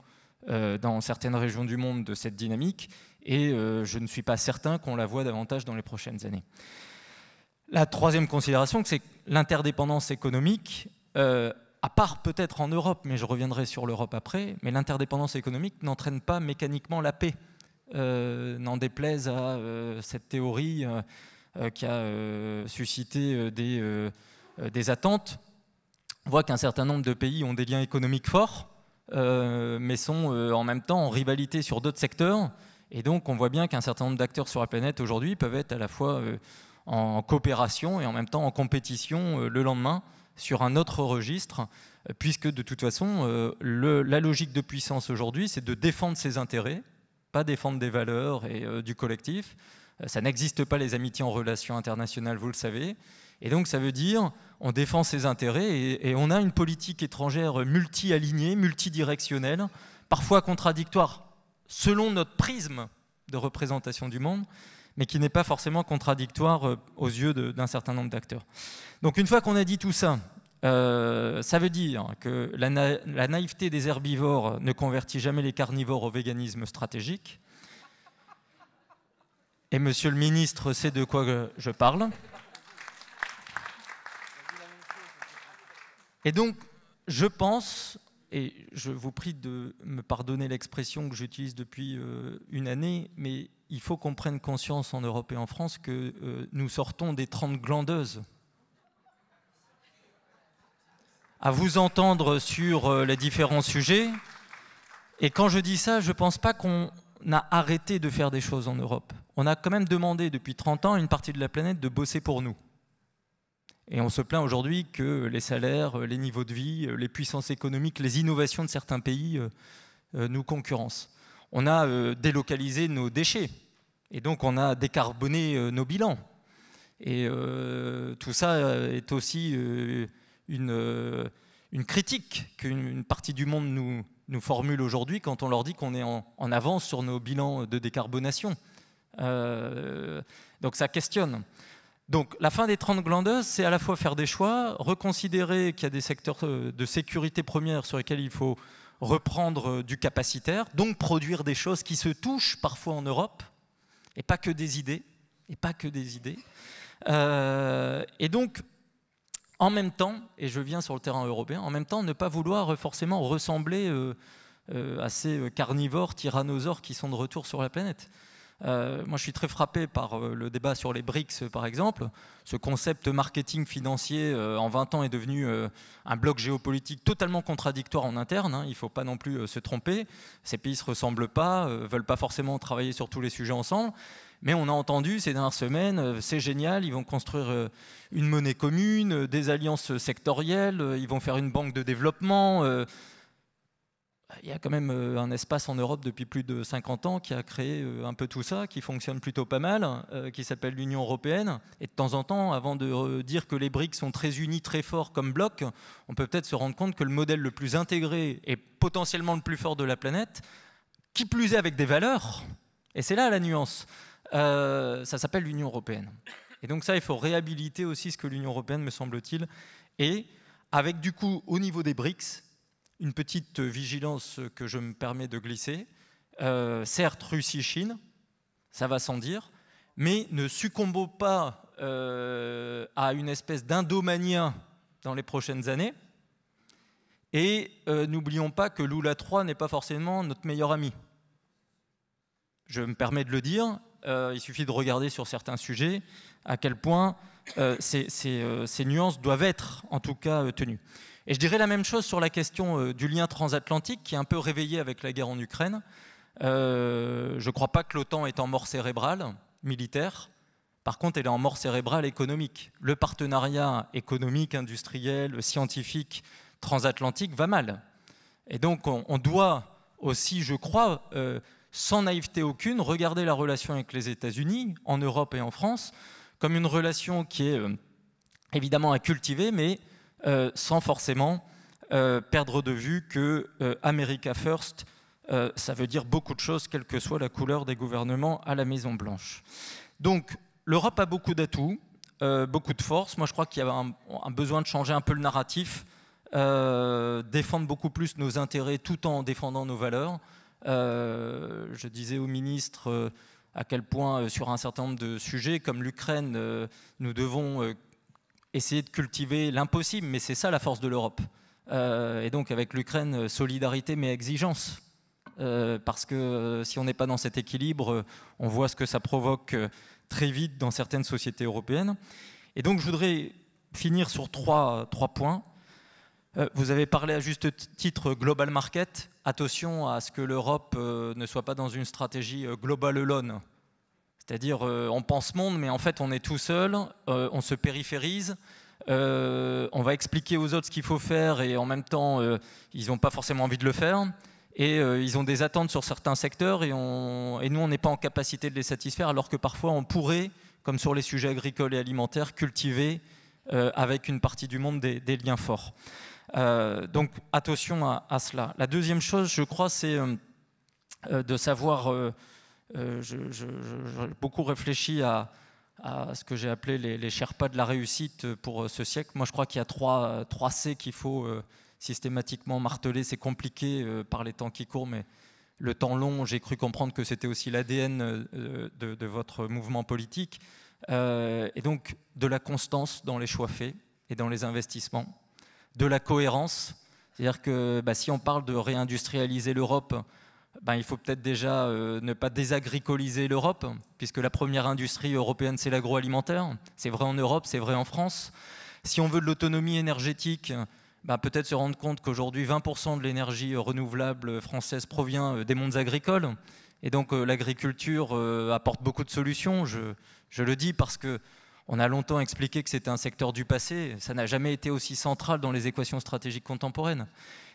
dans certaines régions du monde de cette dynamique, et je ne suis pas certain qu'on la voit davantage dans les prochaines années. La troisième considération, c'est l'interdépendance économique à part peut-être en Europe, mais je reviendrai sur l'Europe après, mais l'interdépendance économique n'entraîne pas mécaniquement la paix. Euh, n'en déplaise à euh, cette théorie euh, qui a suscité des, des, attentes. On voit qu'un certain nombre de pays ont des liens économiques forts, mais sont en même temps en rivalité sur d'autres secteurs. Et donc on voit bien qu'un certain nombre d'acteurs sur la planète aujourd'hui peuvent être à la fois en coopération et en même temps en compétition le lendemain sur un autre registre, euh, puisque de toute façon, euh, la logique de puissance aujourd'hui, c'est de défendre ses intérêts, pas défendre des valeurs et euh, du collectif. Ça n'existe pas les amitiés en relation internationale, vous le savez. Et donc ça veut dire, on défend ses intérêts et, on a une politique étrangère multi-alignée, multidirectionnelle, parfois contradictoire selon notre prisme de représentation du monde, mais qui n'est pas forcément contradictoire euh, aux yeux d'un certain nombre d'acteurs. Donc une fois qu'on a dit tout ça, euh, ça veut dire que la, naïveté des herbivores ne convertit jamais les carnivores au véganisme stratégique. Et monsieur le ministre sait de quoi euh, je parle. Et donc, je pense et je vous prie de me pardonner l'expression que j'utilise depuis euh, une année, mais il faut qu'on prenne conscience en Europe et en France que euh, nous sortons des 30 glandeuses. À vous entendre sur euh, les différents sujets, et quand je dis ça, je ne pense pas qu'on a arrêté de faire des choses en Europe. On a quand même demandé depuis 30 ans à une partie de la planète de bosser pour nous. Et on se plaint aujourd'hui que les salaires, euh, les niveaux de vie, euh, les puissances économiques, les innovations de certains pays euh, nous concurrencent. On a délocalisé nos déchets et donc on a décarboné nos bilans. Et tout ça est aussi une, critique qu'une partie du monde nous, formule aujourd'hui quand on leur dit qu'on est en, avance sur nos bilans de décarbonation. donc ça questionne. Donc la fin des 30 glandeuses, c'est à la fois faire des choix, reconsidérer qu'il y a des secteurs euh, de sécurité première sur lesquels il faut reprendre euh, du capacitaire, donc produire des choses qui se touchent parfois en Europe, et pas que des idées, et pas que des idées. Euh, et donc, en même temps, et je viens sur le terrain européen, en même temps, ne pas vouloir forcément ressembler à ces carnivores, tyrannosaures qui sont de retour sur la planète. Euh, moi, je suis très frappé par euh, le débat sur les BRICS, par exemple. Ce concept marketing financier, euh, en 20 ans, est devenu un bloc géopolitique totalement contradictoire en interne. Hein. Il ne faut pas non plus se tromper. Ces pays ne se ressemblent pas, ne veulent pas forcément travailler sur tous les sujets ensemble. Mais on a entendu ces dernières semaines, c'est génial, ils vont construire une monnaie commune, des alliances sectorielles, ils vont faire une banque de développement il y a quand même euh, un espace en Europe depuis plus de 50 ans qui a créé euh, un peu tout ça, qui fonctionne plutôt pas mal, euh, qui s'appelle l'Union européenne. Et de temps en temps, avant de dire que les BRICS sont très unis, très forts comme bloc, on peut peut-être se rendre compte que le modèle le plus intégré et potentiellement le plus fort de la planète, qui plus est avec des valeurs, et c'est là la nuance, ça s'appelle l'Union européenne. Et donc ça, il faut réhabiliter aussi ce que l'Union européenne, me semble-t-il, et avec du coup au niveau des BRICS, une petite vigilance que je me permets de glisser. Euh, certes, Russie-Chine, ça va sans dire, mais ne succombons pas euh, à une espèce d'indomania dans les prochaines années. Et euh, n'oublions pas que Lula 3 n'est pas forcément notre meilleur ami. Je me permets de le dire, il suffit de regarder sur certains sujets à quel point ces, nuances doivent être en tout cas tenues. Et je dirais la même chose sur la question euh, du lien transatlantique, qui est un peu réveillé avec la guerre en Ukraine. Euh, je ne crois pas que l'OTAN est en mort cérébrale militaire. Par contre, elle est en mort cérébrale économique. Le partenariat économique, industriel, scientifique, transatlantique va mal. Et donc, on, doit aussi, je crois, euh, sans naïveté aucune, regarder la relation avec les États-Unis, en Europe et en France, comme une relation qui est évidemment à cultiver, mais euh, sans forcément euh, perdre de vue que euh, America First, ça veut dire beaucoup de choses, quelle que soit la couleur des gouvernements à la Maison Blanche. Donc l'Europe a beaucoup d'atouts, beaucoup de forces. Moi, je crois qu'il y a un, besoin de changer un peu le narratif, défendre beaucoup plus nos intérêts tout en défendant nos valeurs. je disais au ministre à quel point sur un certain nombre de sujets comme l'Ukraine, nous devons essayer de cultiver l'impossible, mais c'est ça la force de l'Europe. Euh, et donc avec l'Ukraine, euh, solidarité mais exigence. Euh, parce que si on n'est pas dans cet équilibre, on voit ce que ça provoque très vite dans certaines sociétés européennes. Et donc je voudrais finir sur trois, points. vous avez parlé à juste titre global market. Attention à ce que l'Europe ne soit pas dans une stratégie global alone c'est-à-dire, euh, on pense monde, mais en fait, on est tout seul, euh, on se périphérise, euh, on va expliquer aux autres ce qu'il faut faire, et en même temps, ils n'ont pas forcément envie de le faire, et ils ont des attentes sur certains secteurs, et, nous, on n'est pas en capacité de les satisfaire, alors que parfois, on pourrait, comme sur les sujets agricoles et alimentaires, cultiver avec une partie du monde des, liens forts. donc, attention à, cela. La deuxième chose, je crois, c'est de savoir euh, je j'ai beaucoup réfléchi à, ce que j'ai appelé les, les, Sherpas de la réussite pour euh, ce siècle. Moi, je crois qu'il y a trois, C qu'il faut euh, systématiquement marteler. C'est compliqué par les temps qui courent, mais le temps long, j'ai cru comprendre que c'était aussi l'ADN de, votre mouvement politique. et donc, de la constance dans les choix faits et dans les investissements, de la cohérence. C'est-à-dire que bah, si on parle de réindustrialiser l'Europe, ben, il faut peut-être déjà euh, ne pas désagricoliser l'Europe, puisque la première industrie européenne, c'est l'agroalimentaire. C'est vrai en Europe, c'est vrai en France. Si on veut de l'autonomie énergétique, ben, peut-être se rendre compte qu'aujourd'hui, 20% de l'énergie euh, renouvelable française provient euh, des mondes agricoles. Et donc, l'agriculture apporte beaucoup de solutions, je, le dis, parce que on a longtemps expliqué que c'était un secteur du passé, ça n'a jamais été aussi central dans les équations stratégiques contemporaines.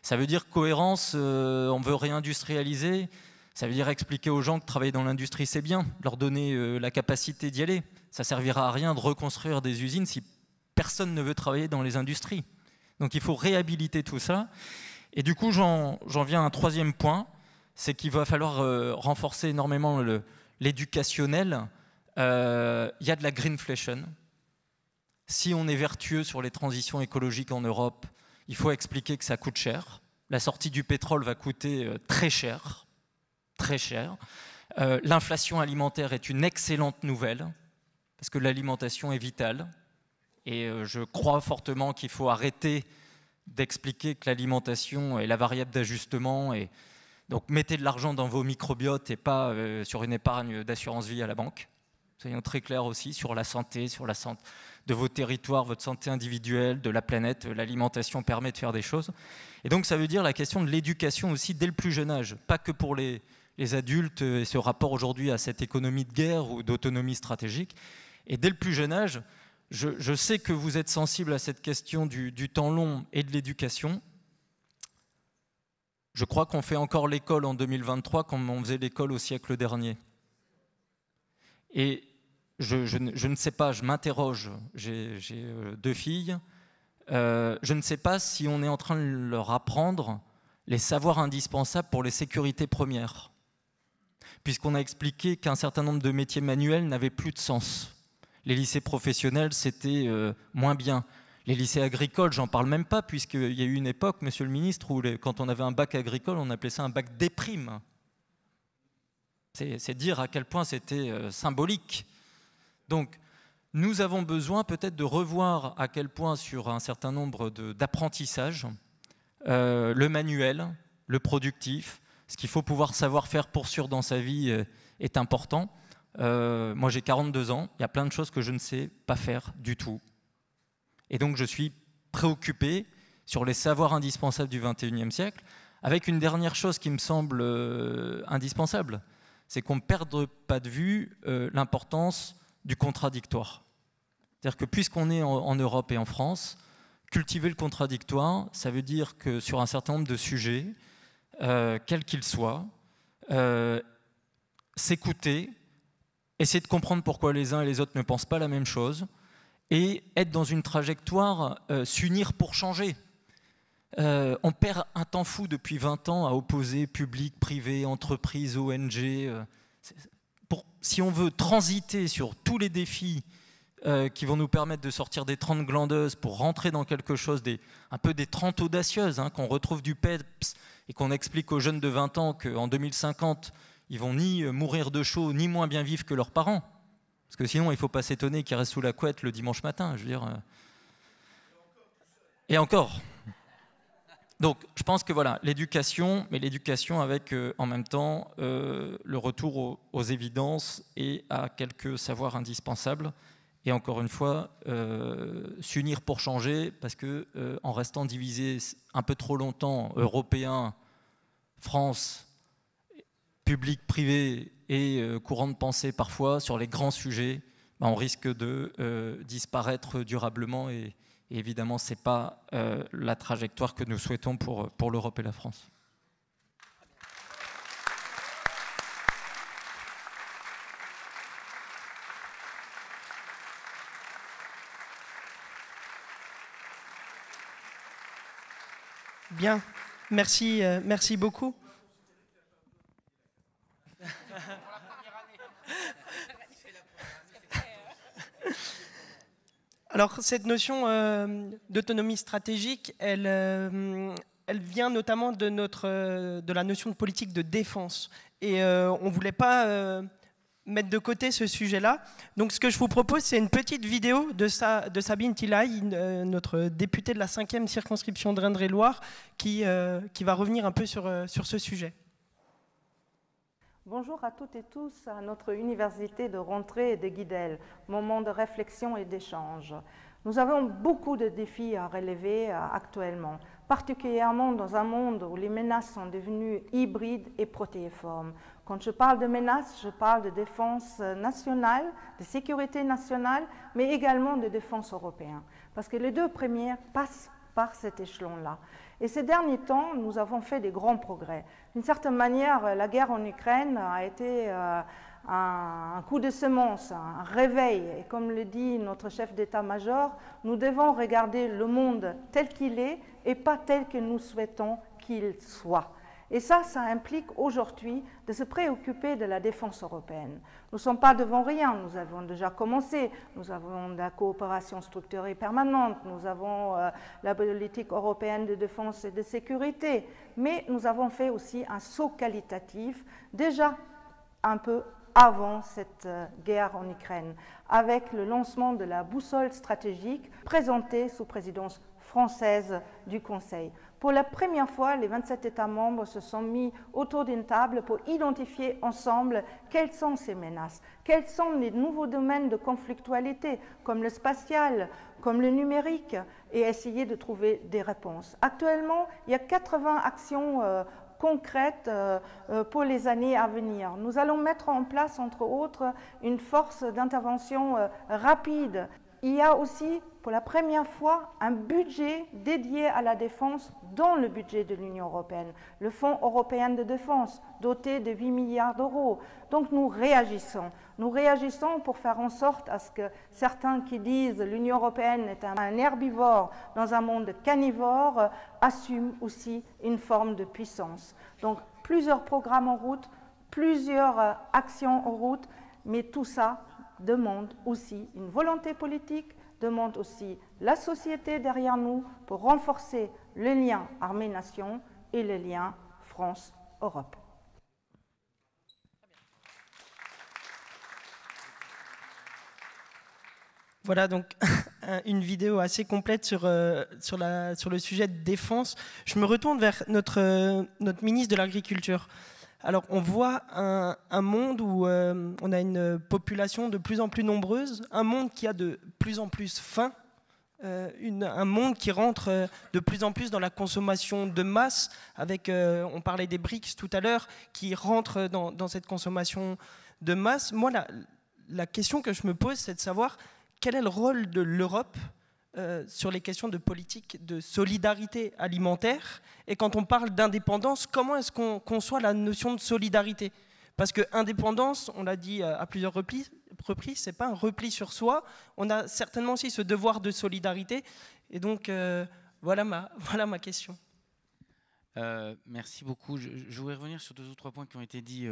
Ça veut dire cohérence, euh, on veut réindustrialiser, ça veut dire expliquer aux gens que travailler dans l'industrie c'est bien, leur donner euh, la capacité d'y aller. Ça servira à rien de reconstruire des usines si personne ne veut travailler dans les industries. Donc il faut réhabiliter tout ça. Et du coup, j'en viens à un troisième point, c'est qu'il va falloir euh, renforcer énormément l'éducationnel il euh, y a de la greenflation. Si on est vertueux sur les transitions écologiques en Europe, il faut expliquer que ça coûte cher. La sortie du pétrole va coûter euh, très cher, très cher. Euh, l'inflation alimentaire est une excellente nouvelle, parce que l'alimentation est vitale. Et je crois fortement qu'il faut arrêter d'expliquer que l'alimentation est la variable d'ajustement. Et donc mettez de l'argent dans vos microbiotes et pas sur une épargne d'assurance vie à la banque soyons très clairs aussi sur la santé, sur la santé de vos territoires, votre santé individuelle, de la planète. Euh, l'alimentation permet de faire des choses. Et donc ça veut dire la question de l'éducation aussi dès le plus jeune âge, pas que pour les, adultes euh, et ce rapport aujourd'hui à cette économie de guerre ou d'autonomie stratégique. Et dès le plus jeune âge, je, sais que vous êtes sensible à cette question du, du temps long et de l'éducation. Je crois qu'on fait encore l'école en 2023 comme on faisait l'école au siècle dernier. Et je, ne sais pas, je m'interroge, j'ai euh, deux filles, euh, je ne sais pas si on est en train de leur apprendre les savoirs indispensables pour les sécurités premières, puisqu'on a expliqué qu'un certain nombre de métiers manuels n'avaient plus de sens. Les lycées professionnels, c'était euh, moins bien. Les lycées agricoles, j'en parle même pas, puisqu'il y a eu une époque, monsieur le ministre, où quand on avait un bac agricole, on appelait ça un bac déprime. C'est dire à quel point c'était symbolique. Donc, nous avons besoin peut-être de revoir à quel point sur un certain nombre d'apprentissages, euh, le manuel, le productif, ce qu'il faut pouvoir savoir faire pour sûr dans sa vie euh, est important. Euh, moi j'ai 42 ans, il y a plein de choses que je ne sais pas faire du tout. Et donc je suis préoccupé sur les savoirs indispensables du 21e siècle, avec une dernière chose qui me semble indispensable, c'est qu'on ne perde pas de vue l'importance du contradictoire. C'est-à-dire que puisqu'on est en, Europe et en France, cultiver le contradictoire, ça veut dire que sur un certain nombre de sujets, euh, quels qu'ils soient, euh, s'écouter, essayer de comprendre pourquoi les uns et les autres ne pensent pas la même chose, et être dans une trajectoire, euh, s'unir pour changer. on perd un temps fou depuis 20 ans à opposer public, privé, entreprise, ONG si on veut transiter sur tous les défis euh, qui vont nous permettre de sortir des 30 glandeuses pour rentrer dans quelque chose, des, un peu des 30 audacieuses, hein, qu'on retrouve du PEPS et qu'on explique aux jeunes de 20 ans qu'en 2050, ils vont ni euh, mourir de chaud, ni moins bien vivre que leurs parents. Parce que sinon, il ne faut pas s'étonner qu'ils restent sous la couette le dimanche matin. Je veux dire, euh. Et encore donc, je pense que voilà, l'éducation, mais l'éducation avec euh, en même temps euh, le retour aux, évidences et à quelques savoirs indispensables. Et encore une fois, euh, s'unir pour changer, parce que en restant divisé un peu trop longtemps, européen, France, public, privé et courant de pensée parfois sur les grands sujets, ben, on risque de disparaître durablement et, évidemment, ce n'est pas euh, la trajectoire que nous souhaitons pour, euh, pour l'Europe et la France.
Bien, merci, euh, merci beaucoup. Alors cette notion euh, d'autonomie stratégique, euh, elle, vient notamment de, notre, euh, de la notion de politique de défense. Et on ne voulait pas mettre de côté ce sujet-là. Donc ce que je vous propose, c'est une petite vidéo de, Sabine Tillaï, notre députée de la 5e circonscription de et loire qui, qui va revenir un peu sur, sur ce sujet.
Bonjour à toutes et tous à notre université de rentrée et de Guidel, moment de réflexion et d'échange. Nous avons beaucoup de défis à relever euh, actuellement, particulièrement dans un monde où les menaces sont devenues hybrides et protéiformes. Quand je parle de menaces, je parle de défense nationale, de sécurité nationale, mais également de défense européenne, parce que les deux premières passent par cet échelon-là. Et ces derniers temps, nous avons fait des grands progrès. D'une certaine manière, la guerre en Ukraine a été euh, un coup de semence, un réveil. Et comme le dit notre chef d'état-major, nous devons regarder le monde tel qu'il est et pas tel que nous souhaitons qu'il soit. Et ça, ça implique aujourd'hui de se préoccuper de la défense européenne. Nous ne sommes pas devant rien, nous avons déjà commencé, nous avons la coopération structurée permanente, nous avons euh, la politique européenne de défense et de sécurité, mais nous avons fait aussi un saut qualitatif déjà un peu avant cette euh, guerre en Ukraine, avec le lancement de la boussole stratégique présentée sous présidence française du Conseil. Pour la première fois, les 27 États membres se sont mis autour d'une table pour identifier ensemble quelles sont ces menaces, quels sont les nouveaux domaines de conflictualité, comme le spatial, comme le numérique, et essayer de trouver des réponses. Actuellement, il y a 80 actions euh, concrètes euh, euh, pour les années à venir. Nous allons mettre en place, entre autres, une force d'intervention rapide. Il y a aussi pour la première fois un budget dédié à la défense dans le budget de l'Union européenne, le Fonds européen de défense, doté de 8 milliards d'euros. Donc nous réagissons. Nous réagissons pour faire en sorte à ce que certains qui disent l'Union européenne est un herbivore dans un monde canivore euh, assument aussi une forme de puissance. Donc plusieurs programmes en route, plusieurs euh, actions en route, mais tout ça demande aussi une volonté politique, demande aussi la société derrière nous pour renforcer les liens armée-nation et les liens France-Europe. Voilà donc [LAUGHS] une
vidéo assez complète sur, euh, sur, la, sur, le sujet de défense. Je me retourne vers notre, euh, notre ministre de l'Agriculture. Alors on voit un, monde où euh, on a une population de plus en plus nombreuse, un monde qui a de plus en plus faim, euh, un monde qui rentre euh, de plus en plus dans la consommation de masse, avec, on parlait des BRICS tout à l'heure, qui rentrent dans, cette consommation de masse. Moi, la, question que je me pose, c'est de savoir quel est le rôle de l'Europe euh, sur les questions de politique de solidarité alimentaire. Et quand on parle d'indépendance, comment est-ce qu'on conçoit la notion de solidarité Parce que indépendance, on l'a dit euh, à plusieurs reprises, ce c'est pas un repli sur soi. On a certainement aussi ce devoir de solidarité. Et donc, euh, voilà, ma, [LAUGHS] voilà ma question.
merci beaucoup. Je, je, revenir sur deux ou trois points qui ont été dits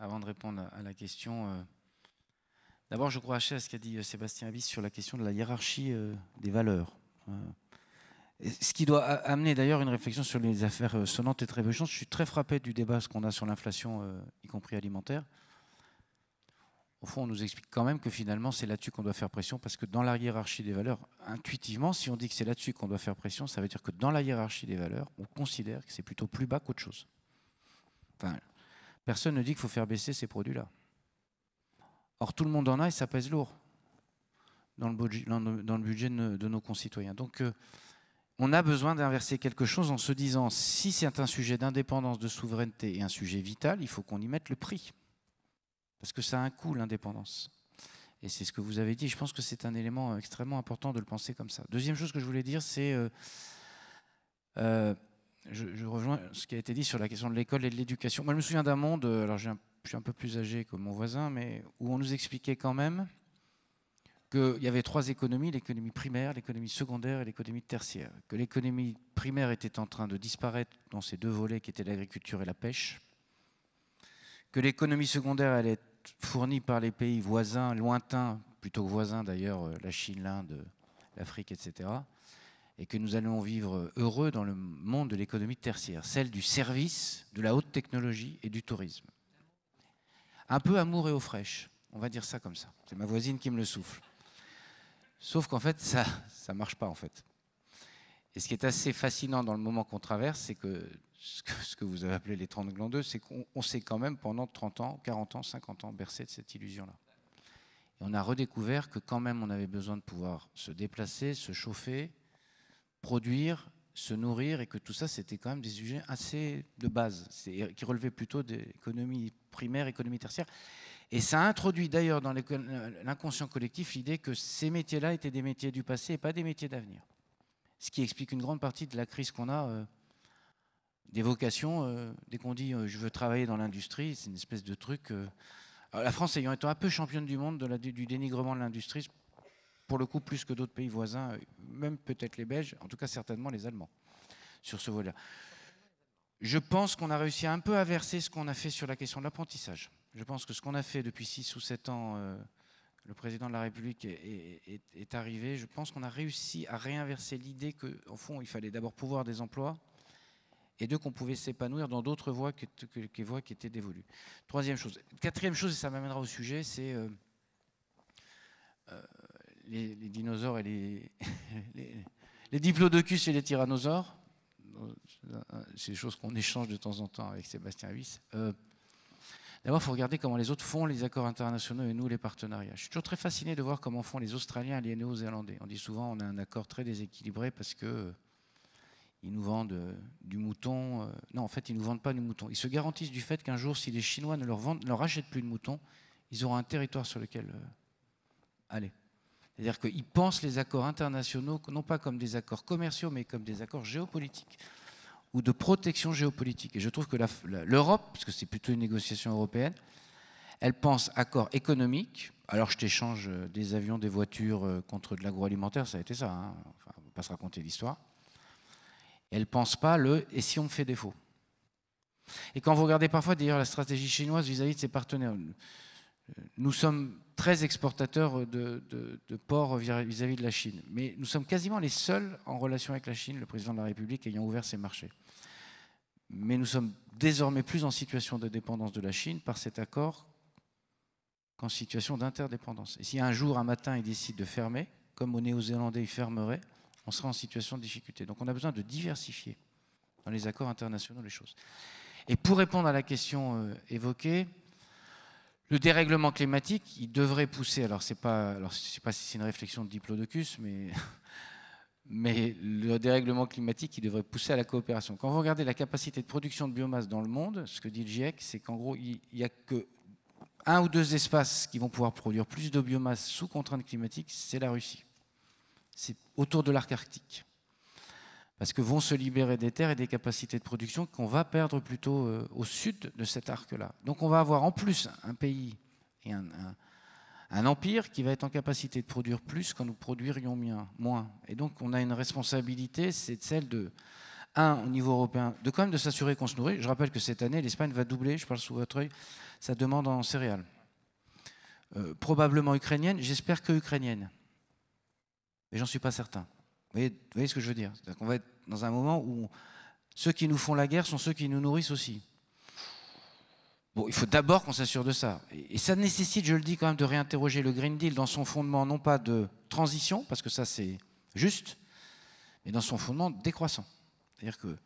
avant de répondre à la question D'abord, je crois à ce qu'a dit euh, Sébastien Abyss sur la question de la hiérarchie euh, des valeurs. Hein. Ce qui doit amener d'ailleurs une réflexion sur les affaires euh, sonnantes et trébuchantes. Je suis très frappé du débat qu'on a sur l'inflation, y compris alimentaire. Au fond, on nous explique quand même que finalement, c'est là-dessus qu'on doit faire pression, parce que dans la hiérarchie des valeurs, intuitivement, si on dit que c'est là-dessus qu'on doit faire pression, ça veut dire que dans la hiérarchie des valeurs, on considère que c'est plutôt plus bas qu'autre chose. Enfin, personne ne dit qu'il faut faire baisser ces produits-là. Or, tout le monde en a et ça pèse lourd dans le budget, de nos concitoyens. Donc, euh, on a besoin d'inverser quelque chose en se disant, si c'est un sujet d'indépendance, de souveraineté et un sujet vital, il faut qu'on y mette le prix. Parce que ça a un coût, l'indépendance. Et c'est ce que vous avez dit. Je pense que c'est un élément euh, extrêmement important de le penser comme ça. Deuxième chose que je voulais dire, c'est... Euh, je, je, rejoins ce qui a été dit sur la question de l'école et de l'éducation. Moi, je me souviens d'un monde, alors j'ai je suis un peu plus âgé que mon voisin, mais où on nous expliquait quand même qu'il y avait trois économies, l'économie primaire, l'économie secondaire et l'économie tertiaire. Que l'économie primaire était en train de disparaître dans ces deux volets qui étaient l'agriculture et la pêche. Que l'économie secondaire allait être fournie par les pays voisins, lointains, plutôt que voisins d'ailleurs, euh, la Chine, l'Inde, euh, l'Afrique, etc. Et que nous allons vivre heureux dans le monde de l'économie tertiaire, celle du service, de la haute technologie et du tourisme un peu amour et eau fraîche. On va dire ça comme ça. C'est ma voisine qui me le souffle. Sauf qu'en fait, ça ne marche pas en fait. Et ce qui est assez fascinant dans le moment qu'on traverse, c'est que ce, que vous avez appelé les 30 glandeux, c'est qu'on s'est quand même pendant 30 ans, 40 ans, 50 ans bercé de cette illusion-là. Et on a redécouvert que quand même on avait besoin de pouvoir se déplacer, se chauffer, produire, se nourrir, et que tout ça, c'était quand même des sujets assez de base, qui relevaient plutôt d'économies primaire, économie tertiaire. Et ça introduit d'ailleurs dans euh, l'inconscient collectif l'idée que ces métiers-là étaient des métiers du passé et pas des métiers d'avenir. Ce qui explique une grande partie de la crise qu'on a euh, des vocations. Euh, dès qu'on dit je veux travailler dans l'industrie, c'est une espèce de truc. la France ayant été un peu championne du monde du dénigrement de l'industrie, pour le coup plus que d'autres pays voisins, même peut-être les Belges, en tout cas certainement les Allemands, sur ce volet-là je pense qu'on a réussi un peu à inverser ce qu'on a fait sur la question de l'apprentissage. Je pense que ce qu'on a fait depuis 6 ou 7 ans, euh, le président de la République est, arrivé, je pense qu'on a réussi à réinverser l'idée qu'en fond, il fallait d'abord pouvoir des emplois, et deux, qu'on pouvait s'épanouir dans d'autres voies que, que, voies qui étaient dévolues. Troisième chose. Quatrième chose, et ça m'amènera au sujet, c'est euh, euh, les, dinosaures et [LAUGHS] les, les diplodocus et les tyrannosaures. Euh, c'est des choses qu'on échange de temps en temps avec Sébastien Huys. Euh, d'abord, il faut regarder comment les autres font les accords internationaux et nous les partenariats. Je suis toujours très fasciné de voir comment font les Australiens et les Néo-Zélandais. On dit souvent qu'on a un accord très déséquilibré parce que euh, ils nous vendent du mouton. non, en fait, ils nous vendent pas du mouton. Ils se garantissent du fait qu'un jour, si les Chinois ne leur, vendent, ne leur achètent plus de mouton, ils auront un territoire sur lequel aller. C'est-à-dire qu'ils pensent les accords internationaux non pas comme des accords commerciaux, mais comme des accords géopolitiques ou de protection géopolitique. Et je trouve que l'Europe, parce que c'est plutôt une négociation européenne, elle pense accord économique. Alors je t'échange euh, des avions, des voitures euh, contre de l'agroalimentaire, ça a été ça. Hein. Enfin, on ne va pas se raconter l'histoire. Elle ne pense pas le et si on me fait défaut. Et quand vous regardez parfois d'ailleurs la stratégie chinoise vis à -vis de ses partenaires, euh, nous sommes très exportateur de, de, vis-à-vis de la Chine. Mais nous sommes quasiment les seuls en relation avec la Chine, le président de la République ayant ouvert ses marchés. Mais nous sommes désormais plus en situation de dépendance de la Chine par cet accord qu'en situation d'interdépendance. Et si un jour, un matin, il décide de fermer, comme aux Néo-Zélandais, il fermerait, on sera en situation de difficulté. Donc on a besoin de diversifier dans les accords internationaux les choses. Et pour répondre à la question euh, évoquée, le dérèglement climatique, il devrait pousser, alors c'est pas, alors je sais pas si c'est une réflexion de Diplodocus, mais, [LAUGHS] mais le dérèglement climatique, il devrait pousser à la coopération. Quand vous regardez la capacité de production de biomasse dans le monde, ce que dit le GIEC, c'est qu'en gros, il n'y a que un ou deux espaces qui vont pouvoir produire plus de biomasse sous contrainte climatique, c'est la Russie. C'est autour de l'arc arctique parce que vont se libérer des terres et des capacités de production qu'on va perdre plutôt euh, au sud de cet arc-là. Donc on va avoir en plus un pays et un, empire qui va être en capacité de produire plus quand nous produirions moins. Et donc on a une responsabilité, c'est celle de, un, au niveau européen, de quand même de s'assurer qu'on se nourrit. Je rappelle que cette année, l'Espagne va doubler, je parle sous votre œil, sa demande en céréales. Euh, probablement ukrainienne, j'espère que ukrainienne. Mais j'en suis pas certain vous voyez ce que je veux dire C'est-à-dire qu'on va être dans un moment où ceux qui nous font la guerre sont ceux qui nous nourrissent aussi. Bon, il faut d'abord qu'on s'assure de ça. Et, ça nécessite, je le dis quand même, de réinterroger le Green Deal dans son fondement, non pas de transition, parce que ça c'est juste, mais dans son fondement décroissant. C'est-à-dire que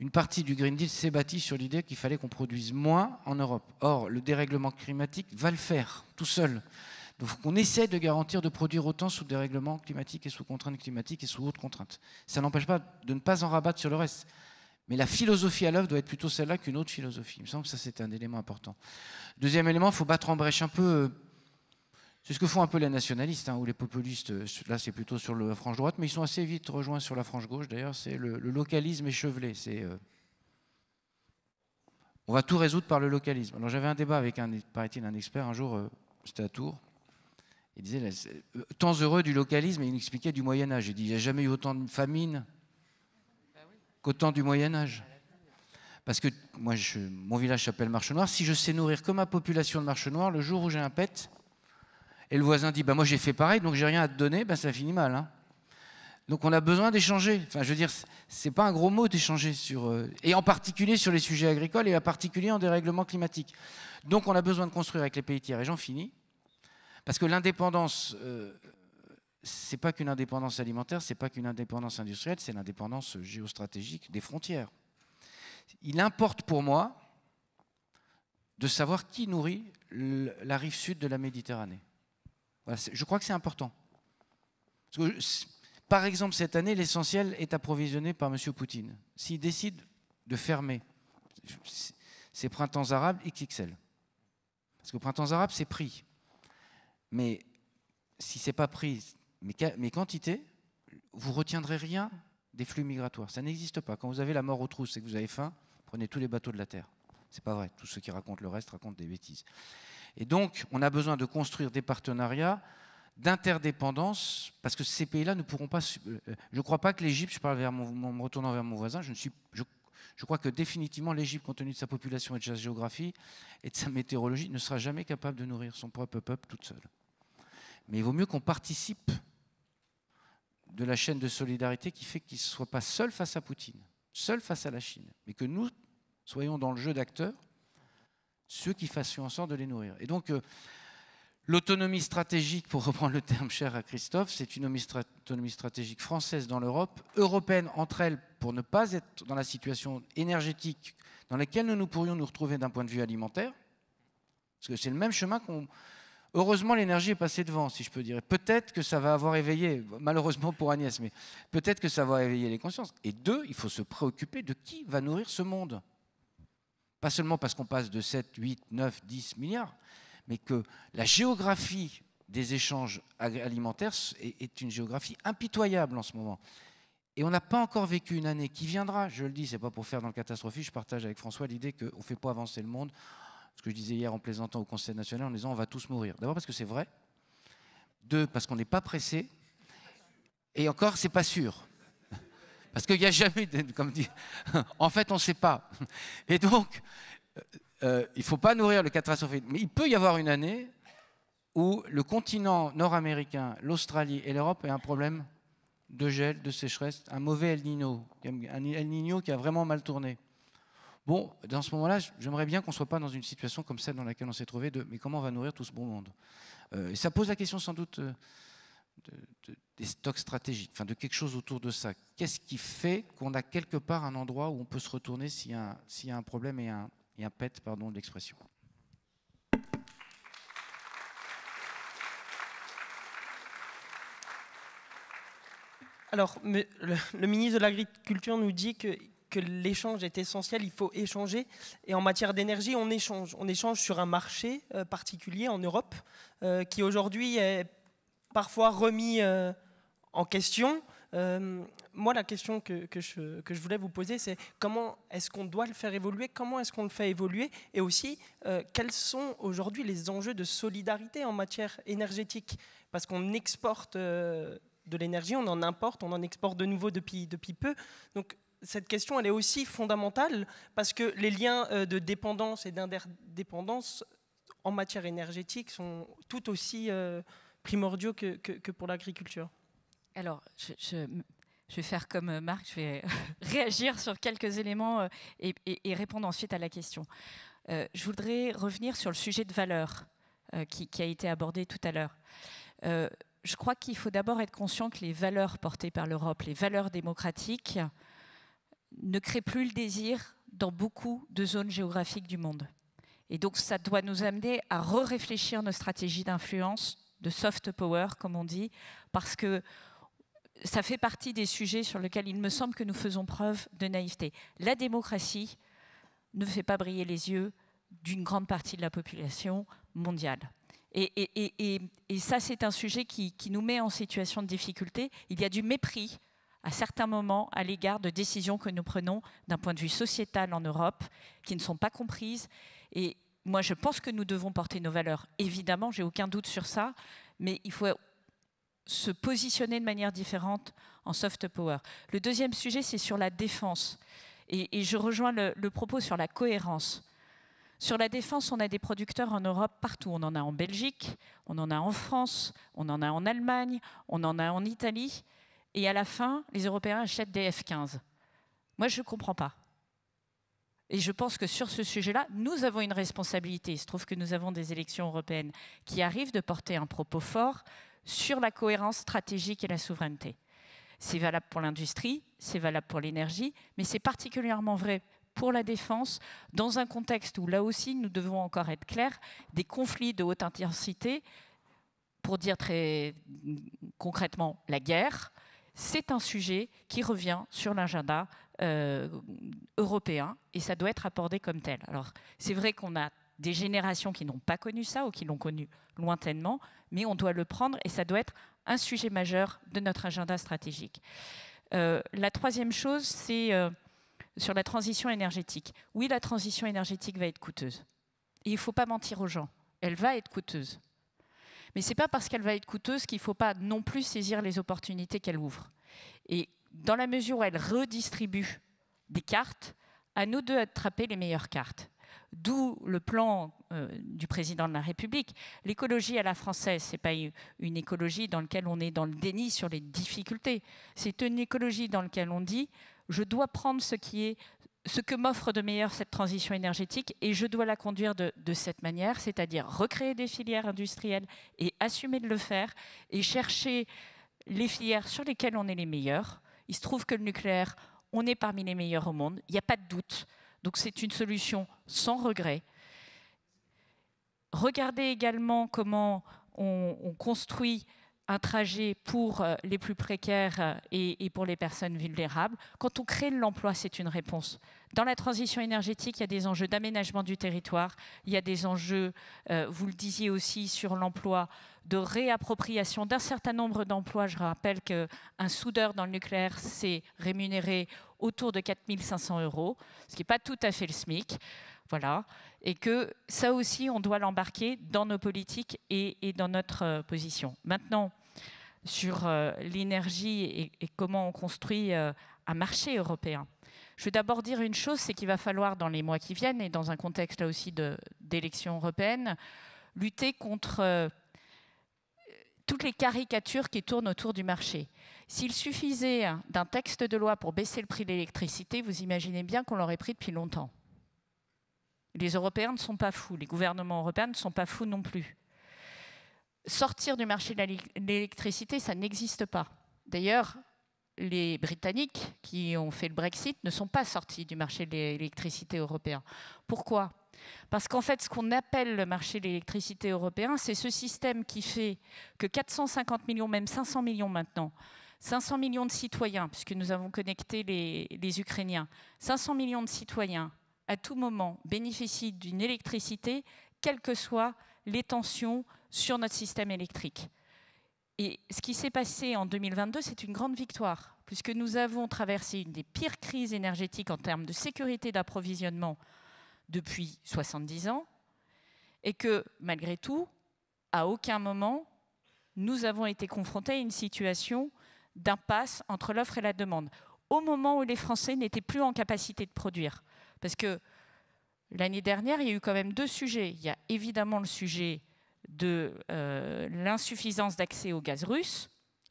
une partie du Green Deal s'est bâtie sur l'idée qu'il fallait qu'on produise moins en Europe. Or, le dérèglement climatique va le faire tout seul. Donc on essaie de garantir de produire autant sous des règlements climatiques et sous contraintes climatiques et sous autres contraintes. Ça n'empêche pas de ne pas en rabattre sur le reste. Mais la philosophie à l'œuvre doit être plutôt celle-là qu'une autre philosophie. Il me semble que ça, c'est un élément important. Deuxième élément, il faut battre en brèche un peu. Euh, c'est ce que font un peu les nationalistes hein, ou les populistes. Là, c'est plutôt sur la frange droite, mais ils sont assez vite rejoints sur la frange gauche. D'ailleurs, c'est le, localisme échevelé. C'est. Euh, on va tout résoudre par le localisme. Alors j'avais un débat avec un, paraît-il, un expert un jour, euh, c'était à Tours, il disait, tant euh, heureux du localisme, et il expliquait du Moyen Âge. Il dit, il n'y a jamais eu autant de famine qu'autant du Moyen Âge. Parce que moi, je, mon village s'appelle Marche-Noire. Si je sais nourrir que ma population de Marche-Noire, le jour où j'ai un pet, et le voisin dit, bah, moi j'ai fait pareil, donc j'ai rien à te donner, bah, ça finit mal. Hein. Donc on a besoin d'échanger. Enfin, je veux dire, c'est pas un gros mot d'échanger sur, euh, et en particulier sur les sujets agricoles et en particulier en dérèglement climatique. Donc on a besoin de construire avec les pays tiers. Et j'en finis. Parce que l'indépendance, euh, c'est pas qu'une indépendance alimentaire, c'est pas qu'une indépendance industrielle, c'est l'indépendance géostratégique des frontières. Il importe pour moi de savoir qui nourrit la rive sud de la Méditerranée. je crois que c'est important. par exemple, cette année, l'essentiel est approvisionné par M. Poutine. S'il décide de fermer ses printemps arabes XXL, parce que printemps arabe, c'est pris. Mais si ce n'est pas pris, mes, quantités, vous retiendrez rien des flux migratoires. Ça n'existe pas. Quand vous avez la mort aux trousses et que vous avez faim, prenez tous les bateaux de la Terre. C'est pas vrai. Tous ceux qui racontent le reste racontent des bêtises. Et donc, on a besoin de construire des partenariats d'interdépendance, parce que ces pays-là ne pourront pas... Euh, euh, je ne crois pas que l'Égypte, je parle vers mon, me retournant vers mon voisin, je, suis, je crois que définitivement l'Égypte, compte tenu de sa population et de sa géographie et de sa météorologie, ne sera jamais capable de nourrir son propre peuple toute seule. Mais il vaut mieux qu'on participe de la chaîne de solidarité qui fait qu'ils ne soient pas seuls face à Poutine, seuls face à la Chine, mais que nous soyons dans le jeu d'acteurs, ceux qui fassent en sorte de les nourrir. Et donc, euh, l'autonomie stratégique, pour reprendre le terme cher à Christophe, c'est une autonomie stratégique française dans l'Europe, européenne entre elles, pour ne pas être dans la situation énergétique dans laquelle nous, nous pourrions nous retrouver d'un point de vue alimentaire, parce que c'est le même chemin qu'on Heureusement, l'énergie est passée devant, si je peux dire. Peut-être que ça va avoir éveillé, malheureusement pour Agnès, mais peut-être que ça va éveiller les consciences. Et deux, il faut se préoccuper de qui va nourrir ce monde. Pas seulement parce qu'on passe de 7, 8, 9, 10 milliards, mais que la géographie des échanges alimentaires est une géographie impitoyable en ce moment. Et on n'a pas encore vécu une année qui viendra, je le dis, c'est pas pour faire dans le catastrophe. je partage avec François l'idée qu'on ne fait pas avancer le monde ce que je disais hier en plaisantant au Conseil national en disant on va tous mourir. D'abord parce que c'est vrai. Deux, parce qu'on n'est pas pressé. Et encore, c'est pas sûr. [LAUGHS] Parce qu'il n'y a jamais, de, comme dit, [LAUGHS] en fait, on ne sait pas. [LAUGHS] Et donc, euh, euh, il ne faut pas nourrir le catastrophisme. Mais il peut y avoir une année où le continent nord-américain, l'Australie et l'Europe aient un problème de gel, de sécheresse, un mauvais El Nino, un El Nino qui a vraiment mal tourné. Bon, dans ce moment-là, j'aimerais bien qu'on ne soit pas dans une situation comme celle dans laquelle on s'est trouvé de mais comment on va nourrir tout ce bon monde euh, ça pose la question sans doute euh, des stocks stratégiques, enfin de quelque chose autour de ça. Qu'est-ce qui fait qu'on a quelque part un endroit où on peut se retourner s'il y, a un, problème et un, pète, pardon, de l'expression
Alors, le, ministre de l'Agriculture nous dit que que l'échange est essentiel, il faut échanger. Et en matière d'énergie, on échange. On échange sur un marché euh, particulier en Europe euh, qui aujourd'hui est parfois remis euh, en question. moi, la question que, que, je, voulais vous poser, c'est comment est-ce qu'on doit le faire évoluer Comment est-ce qu'on le fait évoluer Et aussi, quels sont aujourd'hui les enjeux de solidarité en matière énergétique Parce qu'on exporte de l'énergie, on en importe, on en exporte de nouveau depuis, depuis peu. Donc cette question, elle est aussi fondamentale parce que les liens euh, de dépendance et d'interdépendance en matière énergétique sont tout aussi euh, primordiaux que, pour l'agriculture. Alors, je,
vais faire comme euh, Marc, je vais [LAUGHS] réagir sur quelques éléments et, répondre ensuite à la question. je voudrais revenir sur le sujet de valeur qui, a été abordé tout à l'heure. je crois qu'il faut d'abord être conscient que les valeurs portées par l'Europe, les valeurs démocratiques, ne crée plus le désir dans beaucoup de zones géographiques du monde. Et donc ça doit nous amener à re-réfléchir nos stratégies d'influence, de soft power comme on dit, parce que ça fait partie des sujets sur lesquels il me semble que nous faisons preuve de naïveté. La démocratie ne fait pas briller les yeux d'une grande partie de la population mondiale. Et, ça, c'est un sujet qui, nous met en situation de difficulté. Il y a du mépris à certains moments à l'égard de décisions que nous prenons d'un point de vue sociétal en Europe, qui ne sont pas comprises. Et moi, je pense que nous devons porter nos valeurs, évidemment, j'ai aucun doute sur ça, mais il faut se positionner de manière différente en soft power. Le deuxième sujet, c'est sur la défense. Et, je rejoins le, propos sur la cohérence. Sur la défense, on a des producteurs en Europe partout. On en a en Belgique, on en a en France, on en a en Allemagne, on en a en Italie. Et à la fin, les Européens achètent des F-15. Moi, je ne comprends pas. Et je pense que sur ce sujet-là, nous avons une responsabilité. Il se trouve que nous avons des élections européennes qui arrivent de porter un propos fort sur la cohérence stratégique et la souveraineté. C'est valable pour l'industrie, c'est valable pour l'énergie, mais c'est particulièrement vrai pour la défense, dans un contexte où là aussi nous devons encore être clairs, des conflits de haute intensité, pour dire très concrètement la guerre, c'est un sujet qui revient sur l'agenda euh, européen et ça doit être abordé comme tel. Alors, c'est vrai qu'on a des générations qui n'ont pas connu ça ou qui l'ont connu lointainement, mais on doit le prendre et ça doit être un sujet majeur de notre agenda stratégique. Euh, la troisième chose, c'est euh, sur la transition énergétique. Oui, la transition énergétique va être coûteuse. il ne faut pas mentir aux gens. Elle va être coûteuse. Mais ce n'est pas parce qu'elle va être coûteuse qu'il ne faut pas non plus saisir les opportunités qu'elle ouvre. Et dans la mesure où elle redistribue des cartes, à nous deux attraper les meilleures cartes. D'où le plan euh, du président de la République. L'écologie à la française, ce n'est pas une écologie dans laquelle on est dans le déni sur les difficultés. C'est une écologie dans laquelle on dit je dois prendre ce qui est ce que m'offre de meilleur cette transition énergétique et je dois la conduire de, cette manière, c'est-à-dire recréer des filières industrielles et assumer de le faire et chercher les filières sur lesquelles on est les meilleurs. Il se trouve que le nucléaire, on est parmi les meilleurs au monde, il n'y a pas de doute. Donc c'est une solution sans regret. Regardez également comment on construit un trajet pour euh, les plus précaires euh, et, pour les personnes vulnérables. Quand on crée de l'emploi, c'est une réponse. Dans la transition énergétique, il y a des enjeux d'aménagement du territoire, il y a des enjeux, euh, vous le disiez aussi, sur l'emploi, de réappropriation d'un certain nombre d'emplois. Je rappelle qu'un soudeur dans le nucléaire, c'est rémunéré autour de 4500 euros, ce qui n'est pas tout à fait le SMIC. Voilà. Et que ça aussi, on doit l'embarquer dans nos politiques et, dans notre euh, position. Maintenant, sur euh, l'énergie et, comment on construit euh, un marché européen. Je veux d'abord dire une chose, c'est qu'il va falloir dans les mois qui viennent, et dans un contexte là aussi d'élections européennes, lutter contre toutes les caricatures qui tournent autour du marché. S'il suffisait hein, d'un texte de loi pour baisser le prix de l'électricité, vous imaginez bien qu'on l'aurait pris depuis longtemps. Les Européens ne sont pas fous, les gouvernements européens ne sont pas fous non plus. Sortir du marché de l'électricité, ça n'existe pas. D'ailleurs, les Britanniques qui ont fait le Brexit ne sont pas sortis du marché de l'électricité européen. Pourquoi Parce qu'en fait, ce qu'on appelle le marché de l'électricité européen, c'est ce système qui fait que 450 millions, même 500 millions maintenant, 500 millions de citoyens, puisque nous avons connecté les, Ukrainiens, 500 millions de citoyens à tout moment, bénéficie d'une électricité, quelles que soient les tensions sur notre système électrique. Et ce qui s'est passé en 2022, c'est une grande victoire, puisque nous avons traversé une des pires crises énergétiques en termes de sécurité d'approvisionnement depuis 70 ans, et que malgré tout, à aucun moment, nous avons été confrontés à une situation d'impasse entre l'offre et la demande, au moment où les Français n'étaient plus en capacité de produire. Parce que l'année dernière, il y a eu quand même deux sujets. Il y a évidemment le sujet de euh, l'insuffisance d'accès au gaz russe.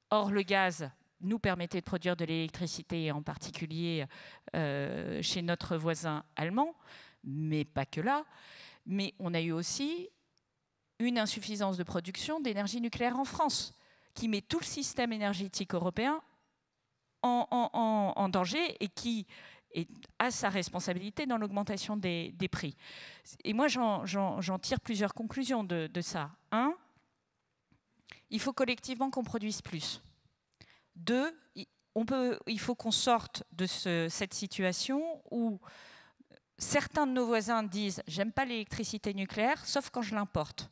Or, le gaz nous permettait de produire de l'électricité, en particulier euh, chez notre voisin allemand, mais pas que là. Mais on a eu aussi une insuffisance de production d'énergie nucléaire en France, qui met tout le système énergétique européen en, en, danger et qui et a sa responsabilité dans l'augmentation des, prix. Et moi, j'en tire plusieurs conclusions de, ça. Un, il faut collectivement qu'on produise plus. Deux, on peut, il faut qu'on sorte de ce, cette situation où certains de nos voisins disent j'aime pas l'électricité nucléaire, sauf quand je l'importe.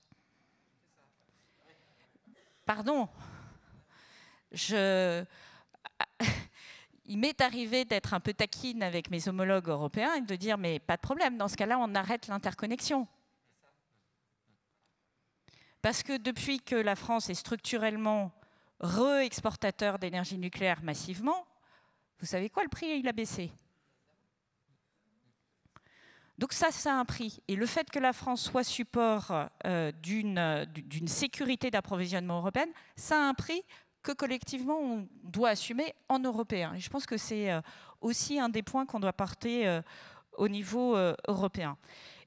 Pardon. Je il m'est arrivé d'être un peu taquine avec mes homologues européens et de dire mais pas de problème, dans ce cas-là, on arrête l'interconnexion. Parce que depuis que la France est structurellement re-exportateur d'énergie nucléaire massivement, vous savez quoi, le prix il a baissé. Donc ça, ça a un prix. Et le fait que la France soit support euh, d'une sécurité d'approvisionnement européenne, ça a un prix que collectivement on doit assumer en européen. Et je pense que c'est euh, aussi un des points qu'on doit porter euh, au niveau euh, européen.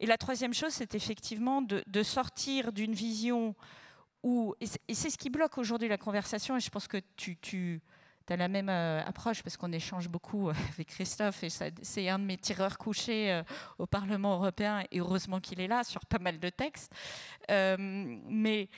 Et la troisième chose, c'est effectivement de, sortir d'une vision où, et c'est ce qui bloque aujourd'hui la conversation, et je pense que tu, tu as la même approche parce qu'on échange beaucoup avec Christophe et c'est un de mes tireurs couchés au Parlement européen et heureusement qu'il est là sur pas mal de textes. mais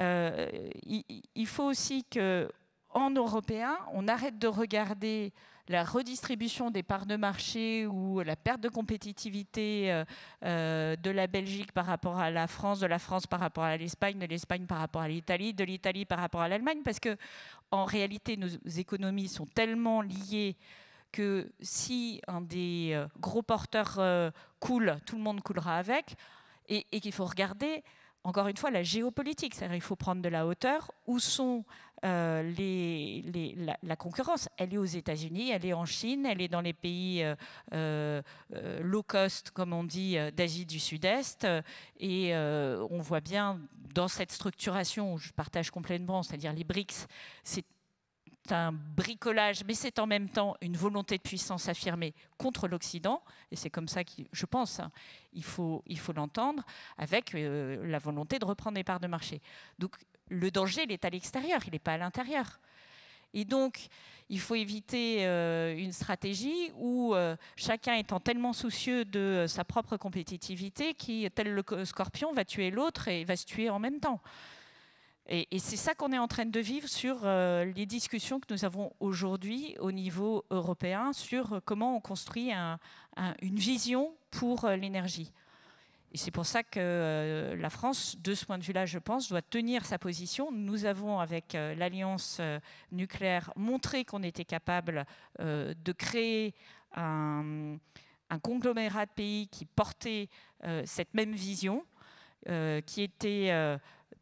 euh, il, faut aussi que, en on arrête de regarder la redistribution des parts de marché ou la perte de compétitivité euh, euh, de la Belgique par rapport à la France, de la France par rapport à l'Espagne, de l'Espagne par rapport à l'Italie, de l'Italie par rapport à l'Allemagne, parce que en réalité, nos économies sont tellement liées que si un des gros porteurs coule, tout le monde coulera avec, et, et qu'il faut regarder encore une fois, la géopolitique. C'est-à-dire il faut prendre de la hauteur. Où sont euh, les, la, concurrence Elle est aux États-Unis, elle est en Chine, elle est dans les pays euh, euh, low cost, comme on dit, d'Asie du Sud-Est. Et on voit bien dans cette structuration, je partage complètement, c'est-à-dire les BRICS, c'est c'est un bricolage, mais c'est en même temps une volonté de puissance affirmée contre l'Occident, et c'est comme ça que je pense, hein, il faut il faut l'entendre, avec euh, la volonté de reprendre les parts de marché. Donc le danger, il est à l'extérieur, il n'est pas à l'intérieur. Et donc, il faut éviter euh, une stratégie où euh, chacun étant tellement soucieux de sa propre compétitivité qui, tel le scorpion, va tuer l'autre et va se tuer en même temps. Et, c'est ça qu'on est en train de vivre sur euh, les discussions que nous avons aujourd'hui au niveau européen sur euh, comment on construit une vision pour euh, l'énergie. Et c'est pour ça que la France, de ce point de vue-là, je pense, doit tenir sa position. Nous avons, avec l'alliance nucléaire, montré qu'on était capable de créer un, un, conglomérat de pays qui portait cette même vision, qui était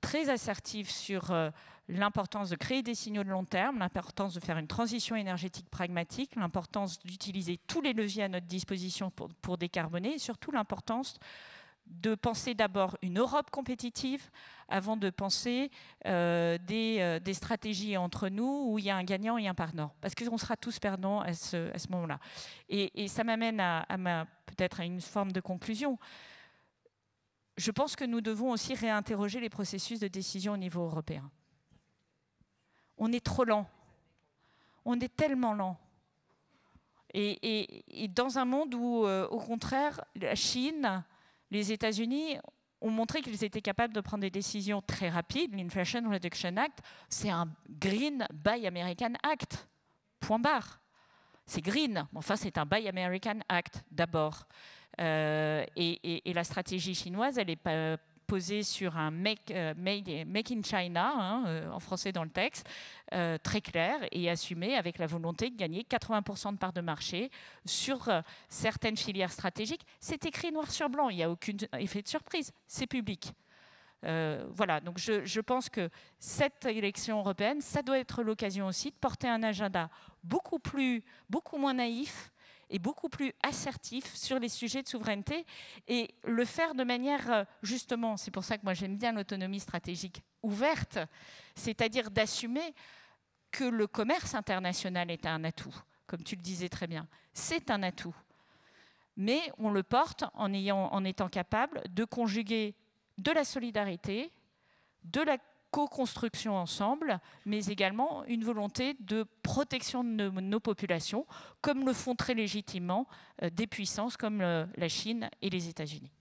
très assertive sur euh, l'importance de créer des signaux de long terme, l'importance de faire une transition énergétique pragmatique, l'importance d'utiliser tous les leviers à notre disposition pour, décarboner et surtout l'importance de penser d'abord une Europe compétitive avant de penser euh, euh, des, stratégies entre nous où il y a un gagnant et un perdant. Parce qu'on sera tous perdants à ce, moment-là. Et, ça m'amène à, peut-être à une forme de conclusion je pense que nous devons aussi réinterroger les processus de décision au niveau européen. On est trop lent. On est tellement lent. Et, dans un monde où, euh, au contraire, la Chine, les États-Unis ont montré qu'ils étaient capables de prendre des décisions très rapides. L'Inflation Reduction Act, c'est un Green Buy American Act. Point barre. C'est green. Enfin, c'est un Buy American Act d'abord. Euh, et, la stratégie chinoise, elle est posée sur un make, euh, in China, hein, euh, en français dans le texte, très clair et assumé avec la volonté de gagner 80% de parts de marché sur certaines filières stratégiques. C'est écrit noir sur blanc, il n'y a aucun effet de surprise, c'est public. voilà, donc je, je, pense que cette élection européenne, ça doit être l'occasion aussi de porter un agenda beaucoup, plus, beaucoup moins naïf, et beaucoup plus assertif sur les sujets de souveraineté et le faire de manière, euh, justement, c'est pour ça que moi j'aime bien l'autonomie stratégique ouverte, c'est-à-dire d'assumer que le commerce international est un atout, comme tu le disais très bien. C'est un atout. Mais on le porte en, ayant, en étant capable de conjuguer de la solidarité, de la co-construction ensemble, mais également une volonté de protection de nos, populations, comme le font très légitimement euh, des puissances comme euh, la Chine
et les États-Unis.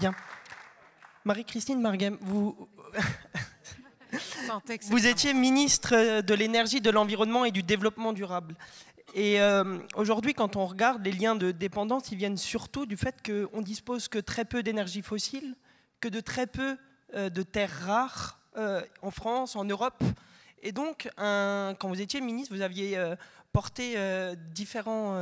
Bien. Marie-Christine Margem, vous... vous étiez ministre euh, de l'énergie, de l'environnement et du développement durable. Et euh, aujourd'hui, quand on regarde les liens de dépendance, ils viennent surtout du fait qu'on dispose que très peu d'énergie fossile, que de très peu euh, de terres rares euh, en France, en Europe. Et donc, quand vous étiez ministre, vous aviez porté différents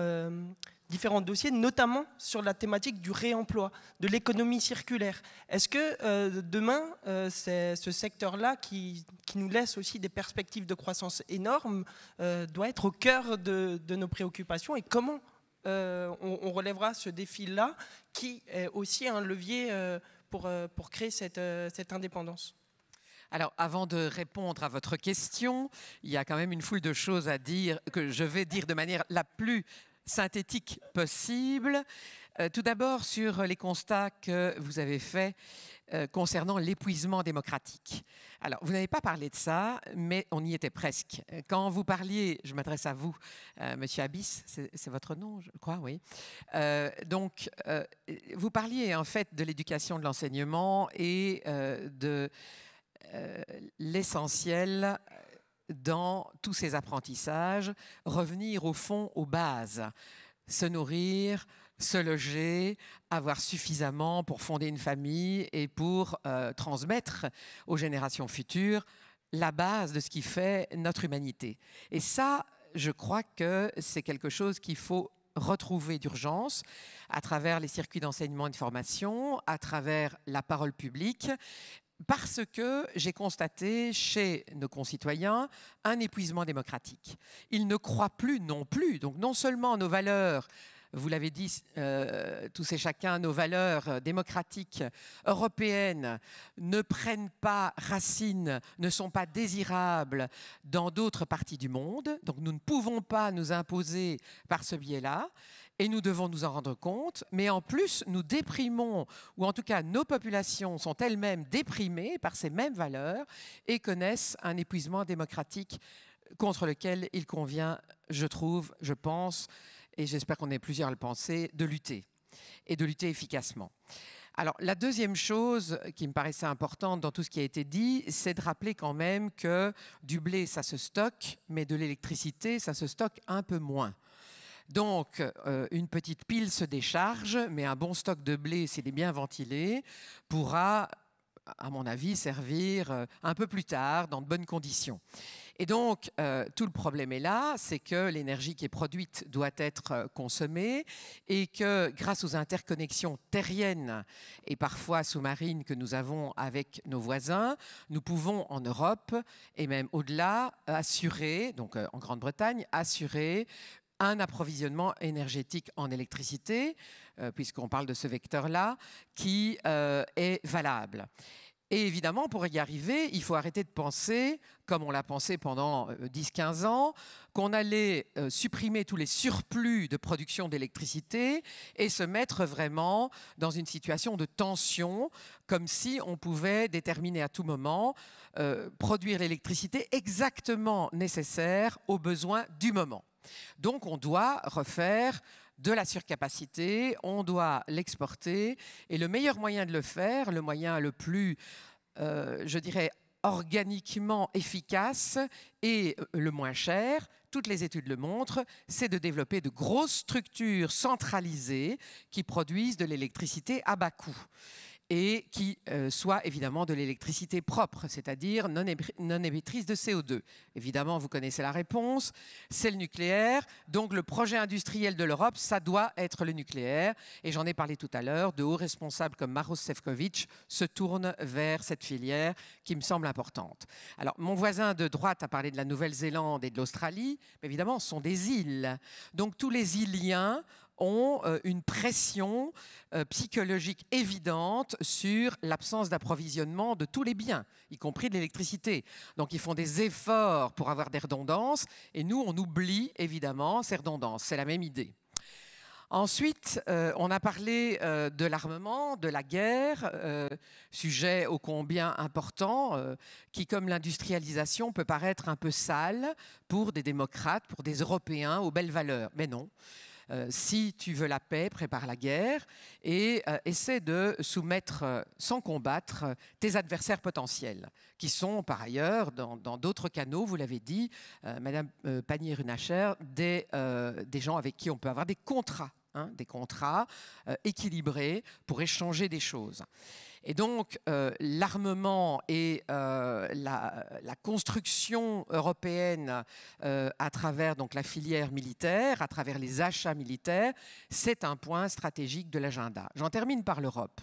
différents dossiers, notamment sur la thématique du réemploi, de l'économie circulaire. Est-ce que euh, demain, euh, c'est ce secteur-là, qui, nous laisse aussi des perspectives de croissance énormes, euh, doit être au cœur de, nos préoccupations et comment on, relèvera ce défi-là, qui est aussi un levier pour, pour créer cette, cette indépendance
alors, avant de répondre à votre question, il y a quand même une foule de choses à dire que je vais dire de manière la plus synthétique possible. Euh, tout d'abord, sur les constats que vous avez faits euh, concernant l'épuisement démocratique. Alors, vous n'avez pas parlé de ça, mais on y était presque. Quand vous parliez, je m'adresse à vous, euh, Monsieur Abyss, c'est votre nom, je crois, oui. donc, vous parliez en fait de l'éducation, de l'enseignement et de l'essentiel dans tous ces apprentissages, revenir au fond aux bases, se nourrir, se loger, avoir suffisamment pour fonder une famille et pour euh, transmettre aux générations futures la base de ce qui fait notre humanité. Et ça, je crois que c'est quelque chose qu'il faut retrouver d'urgence à travers les circuits d'enseignement et de formation, à travers la parole publique parce que j'ai constaté chez nos concitoyens un épuisement démocratique. Ils ne croient plus non plus. Donc non seulement nos valeurs, vous l'avez dit euh, tous et chacun, nos valeurs démocratiques européennes ne prennent pas racine, ne sont pas désirables dans d'autres parties du monde. Donc nous ne pouvons pas nous imposer par ce biais-là et nous devons nous en rendre compte, mais en plus, nous déprimons, ou en tout cas, nos populations sont elles-mêmes déprimées par ces mêmes valeurs et connaissent un épuisement démocratique contre lequel il convient, je trouve, je pense, et j'espère qu'on est plusieurs à le penser, de lutter, et de lutter efficacement. Alors, la deuxième chose qui me paraissait importante dans tout ce qui a été dit, c'est de rappeler quand même que du blé, ça se stocke, mais de l'électricité, ça se stocke un peu moins. Donc, euh, une petite pile se décharge, mais un bon stock de blé, s'il est bien ventilé, pourra, à mon avis, servir euh, un peu plus tard, dans de bonnes conditions. Et donc, euh, tout le problème est là, c'est que l'énergie qui est produite doit être consommée et que grâce aux interconnexions terriennes et parfois sous-marines que nous avons avec nos voisins, nous pouvons en Europe et même au-delà assurer, donc en Grande-Bretagne, assurer un approvisionnement énergétique en électricité, euh, puisqu'on parle de ce vecteur-là, qui euh, est valable. Et évidemment, pour y arriver, il faut arrêter de penser, comme on l'a pensé pendant 10-15 euh, ans, qu'on allait supprimer tous les surplus de production d'électricité et se mettre vraiment dans une situation de tension, comme si on pouvait déterminer à tout moment produire l'électricité exactement nécessaire aux besoins du moment. Donc on doit refaire de la surcapacité, on doit l'exporter. Et le meilleur moyen de le faire, le moyen le plus, euh, je dirais, organiquement efficace et euh, le moins cher, toutes les études le montrent, c'est de développer de grosses structures centralisées qui produisent de l'électricité à bas coût et qui euh, soit évidemment de l'électricité propre, c'est-à-dire non, non émettrice de CO2. Évidemment, vous connaissez la réponse, c'est le nucléaire. Donc le projet industriel de l'Europe, ça doit être le nucléaire. Et j'en ai parlé tout à l'heure, de hauts responsables comme Maros Sefcovic se tournent vers cette filière qui me semble importante. Alors mon voisin de droite a parlé de la Nouvelle-Zélande et de l'Australie, mais évidemment, ce sont des îles. Donc tous les îliens ont euh, une pression euh, psychologique évidente sur l'absence d'approvisionnement de tous les biens, y compris de l'électricité. Donc ils font des efforts pour avoir des redondances et nous, on oublie évidemment ces redondances. C'est la même idée. Ensuite, euh, on a parlé de l'armement, de la guerre, sujet ô combien important, qui, comme l'industrialisation, peut paraître un peu sale pour des démocrates, pour des Européens aux belles valeurs. Mais non, euh, si tu veux la paix, prépare la guerre et euh, essaie de soumettre euh, sans combattre tes adversaires potentiels, qui sont par ailleurs, dans d'autres canaux, vous l'avez dit, Madame Pannier-Runacher, des, gens avec qui on peut avoir des contrats hein, des contrats équilibrés pour échanger des choses. Et donc, euh, l'armement et euh, la, construction européenne euh, à travers donc, la filière militaire, à travers les achats militaires, c'est un point stratégique de l'agenda. J'en termine par l'Europe.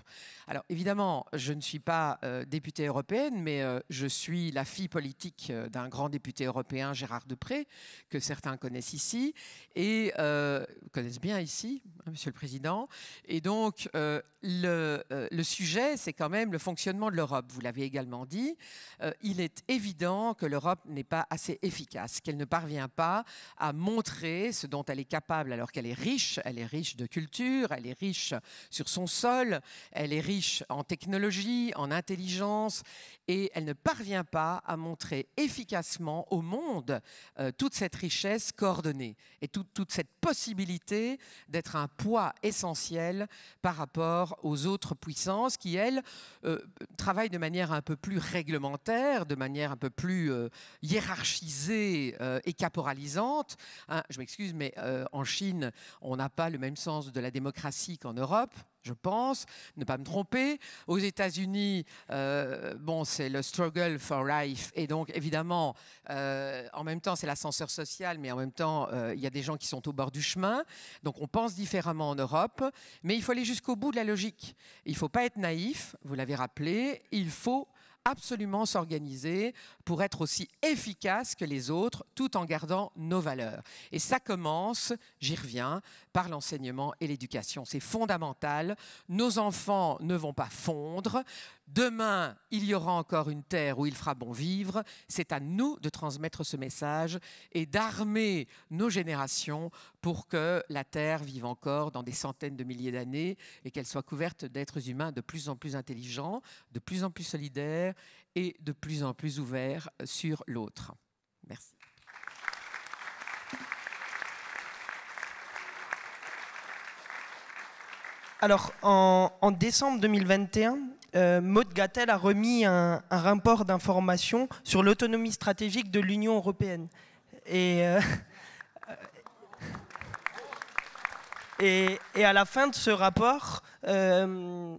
Alors, évidemment, je ne suis pas députée européenne, mais je suis la fille politique d'un grand député européen, Gérard Depré, que certains connaissent ici, et connaissent bien ici, hein, Monsieur le Président. Et donc, le, le sujet, c'est quand même le fonctionnement de l'Europe. Vous l'avez également dit. Euh, il est évident que l'Europe n'est pas assez efficace, qu'elle ne parvient pas à montrer ce dont elle est capable alors qu'elle est riche. Elle est riche de culture, elle est riche sur son sol, elle est riche en technologie, en intelligence, et elle ne parvient pas à montrer efficacement au monde euh, toute cette richesse coordonnée et toute cette possibilité d'être un poids essentiel par rapport aux autres puissances qui, elles, travaillent euh, travaille de manière un peu plus réglementaire, de manière un peu plus euh, hiérarchisée euh, et caporalisante. Hein, je m'excuse, mais en Chine, on n'a pas le même sens de la démocratie qu'en Europe je pense, ne pas me tromper. Aux États-Unis, euh, bon, c'est le struggle for life. Et donc, évidemment, euh, en même temps, c'est l'ascenseur social, mais en même temps, euh, il y a des gens qui sont au bord du chemin. Donc, on pense différemment en Europe. Mais il faut aller jusqu'au bout de la logique. Il ne faut pas être naïf, vous l'avez rappelé. Il faut absolument s'organiser pour être aussi efficace que les autres tout en gardant nos valeurs. Et ça commence, j'y reviens, par l'enseignement et l'éducation. C'est fondamental. Nos enfants ne vont pas fondre. Demain, il y aura encore une terre où il fera bon vivre. C'est à nous de transmettre ce message et d'armer nos générations pour que la terre vive encore dans des centaines de milliers d'années et qu'elle soit couverte d'êtres humains de plus en plus intelligents, de plus en plus solidaires et de plus en plus ouverts sur l'autre. Merci.
Alors, en, décembre 2021, euh, Maud Gattel a remis un, rapport d'information sur l'autonomie stratégique de l'Union européenne. Et, euh, [LAUGHS] à la fin de ce rapport, euh,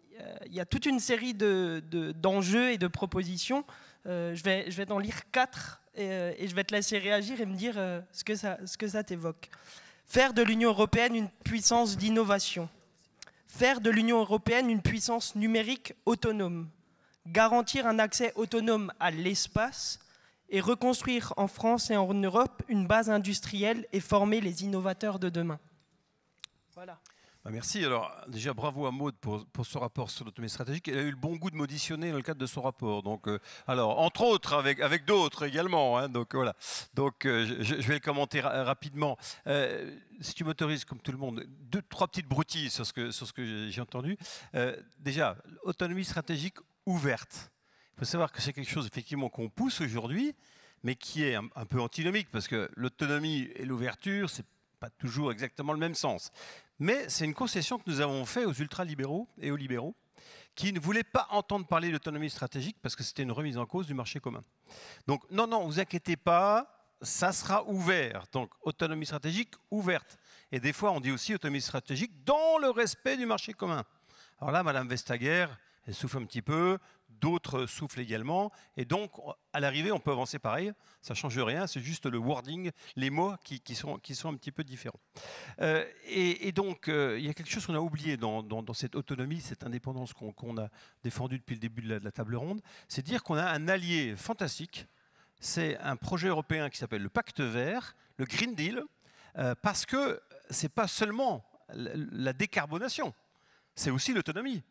il y a toute une série d'enjeux de, et de propositions. je vais, je t'en lire quatre et, je vais te laisser réagir et me dire ce que ça t'évoque. Faire de l'Union européenne une puissance d'innovation faire de l'Union européenne une puissance numérique autonome, garantir un accès autonome à l'espace et reconstruire en France et en Europe une base industrielle et former les innovateurs de demain.
Voilà. Bah, merci. Alors, déjà, bravo à Maud pour, ce rapport sur l'autonomie stratégique. Elle a eu le bon goût de m'auditionner dans le cadre de son rapport. Donc, euh, alors, entre autres, avec, avec d'autres également. Hein. donc, voilà. Donc, euh, je, vais commenter rapidement. Euh, si tu m'autorises, comme tout le monde, deux, trois petites broutilles sur ce que, sur ce que j'ai entendu. déjà, autonomie stratégique ouverte. Il faut savoir que c'est quelque chose, effectivement, qu'on pousse aujourd'hui, mais qui est un, un peu antinomique, parce que l'autonomie et l'ouverture, c'est pas toujours exactement le même sens. Mais c'est une concession que nous avons faite aux ultralibéraux et aux libéraux qui ne voulaient pas entendre parler d'autonomie stratégique parce que c'était une remise en cause du marché commun. Donc non, non, vous inquiétez pas, ça sera ouvert. Donc autonomie stratégique ouverte. Et des fois, on dit aussi autonomie stratégique dans le respect du marché commun. Alors là, Madame Vestager, elle souffle un petit peu, d'autres soufflent également. Et donc, à l'arrivée, on peut avancer pareil. Ça ne change rien, c'est juste le wording, les mots qui, sont, un petit peu différents. Euh, et, donc, euh, il y a quelque chose qu'on a oublié dans, cette autonomie, cette indépendance qu'on a défendue depuis le début de la, table ronde, c'est dire qu'on a un allié fantastique. C'est un projet européen qui s'appelle le Pacte vert, le Green Deal, euh, parce que ce n'est pas seulement la décarbonation, c'est aussi l'autonomie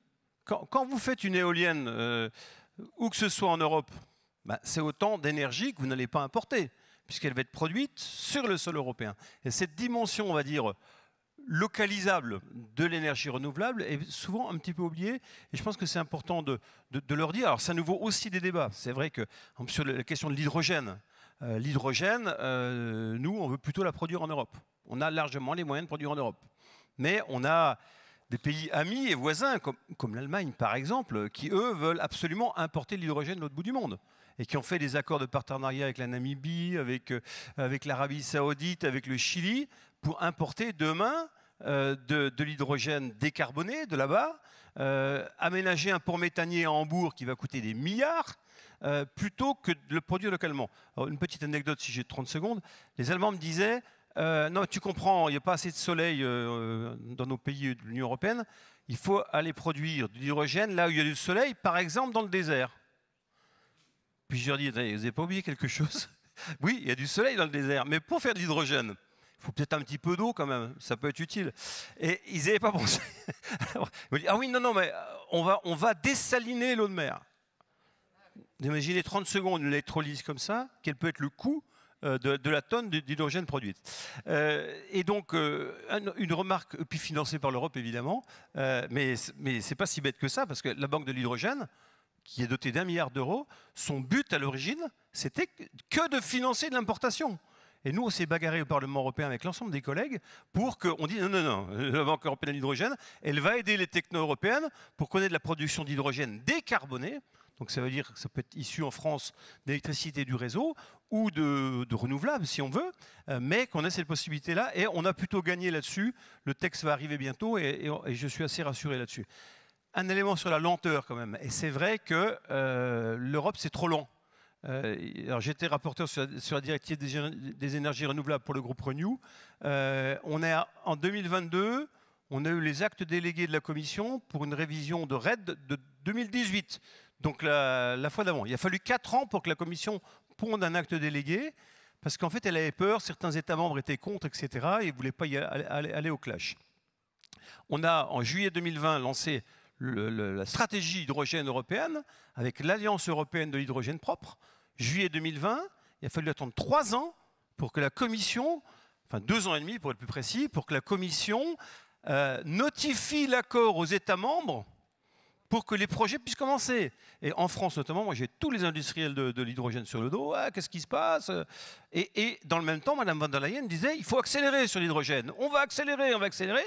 quand, vous faites une éolienne, euh, où que ce soit en Europe, bah, c'est autant d'énergie que vous n'allez pas importer, puisqu'elle va être produite sur le sol européen. Et cette dimension, on va dire, localisable de l'énergie renouvelable est souvent un petit peu oubliée. Et je pense que c'est important de, leur dire. Alors, ça nous vaut aussi des débats. C'est vrai que sur la question de l'hydrogène, euh, l'hydrogène, euh, nous, on veut plutôt la produire en Europe. On a largement les moyens de produire en Europe. Mais on a des pays amis et voisins, comme, l'Allemagne par exemple, qui eux veulent absolument importer l'hydrogène de l'autre bout du monde et qui ont fait des accords de partenariat avec la Namibie, avec, euh, l'Arabie saoudite, avec le Chili, pour importer demain euh, de, l'hydrogène décarboné de là-bas, euh, aménager un port méthanier à Hambourg qui va coûter des milliards, plutôt que de le produire localement. une petite anecdote si j'ai 30 secondes. Les Allemands me disaient, euh, non, tu comprends, il n'y a pas assez de soleil euh, euh, dans nos pays de l'Union européenne. Il faut aller produire de l'hydrogène là où il y a du soleil, par exemple dans le désert. Puis je leur dis, vous n'avez pas oublié quelque chose [LAUGHS] Oui, il y a du soleil dans le désert, mais pour faire de l'hydrogène, il faut peut-être un petit peu d'eau quand même, ça peut être utile. Et ils n'avaient pas pensé. [LAUGHS] ils m'ont dit « ah oui, non, non, mais on va, on va dessaliner l'eau de mer. Imaginez 30 secondes d'électrolyse l'électrolyse comme ça, quel peut être le coût euh, de, la tonne d'hydrogène produite. Euh, et donc, euh, une remarque, puis financée par l'Europe évidemment, mais, mais ce n'est pas si bête que ça, parce que la Banque de l'hydrogène, qui est dotée d'un milliard d'euros, son but à l'origine, c'était que de financer de l'importation. Et nous, on s'est bagarré au Parlement européen avec l'ensemble des collègues pour qu'on dise non, non, non, la Banque européenne d'hydrogène, elle va aider les techno-européennes pour qu'on ait de la production d'hydrogène décarbonée. Donc ça veut dire que ça peut être issu en France d'électricité du réseau ou de, renouvelables, si on veut, euh, mais qu'on ait cette possibilité-là. Et on a plutôt gagné là-dessus. Le texte va arriver bientôt et, je suis assez rassuré là-dessus. Un élément sur la lenteur quand même. Et c'est vrai que euh, l'Europe, c'est trop lent. Euh, j'étais rapporteur sur la, directive des, énergies renouvelables pour le groupe Renew. on est en 2022, on a eu les actes délégués de la Commission pour une révision de RED de 2018. Donc la, la fois d'avant. Il a fallu 4 ans pour que la Commission pour un acte délégué, parce qu'en fait, elle avait peur, certains États membres étaient contre, etc., et ne voulaient pas y aller, au clash. On a, en juillet 2020, lancé la stratégie hydrogène européenne avec l'Alliance européenne de l'hydrogène propre. Juillet 2020, il a fallu attendre trois ans pour que la Commission, enfin deux ans et demi pour être plus précis, pour que la Commission euh, notifie l'accord aux États membres pour que les projets puissent commencer. Et en France notamment, moi j'ai tous les industriels de, l'hydrogène sur le dos, ah, qu'est-ce qui se passe et, dans le même temps, Mme van der Leyen disait, il faut accélérer sur l'hydrogène, on va accélérer, on va accélérer,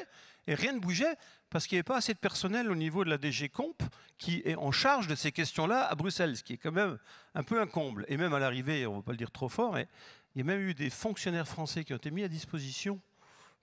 et rien ne bougeait parce qu'il n'y avait pas assez de personnel au niveau de la DG Comp qui est en charge de ces questions-là à Bruxelles, ce qui est quand même un peu un comble. Et même à l'arrivée, on ne va pas le dire trop fort, mais il y a même eu des fonctionnaires français qui ont été mis à disposition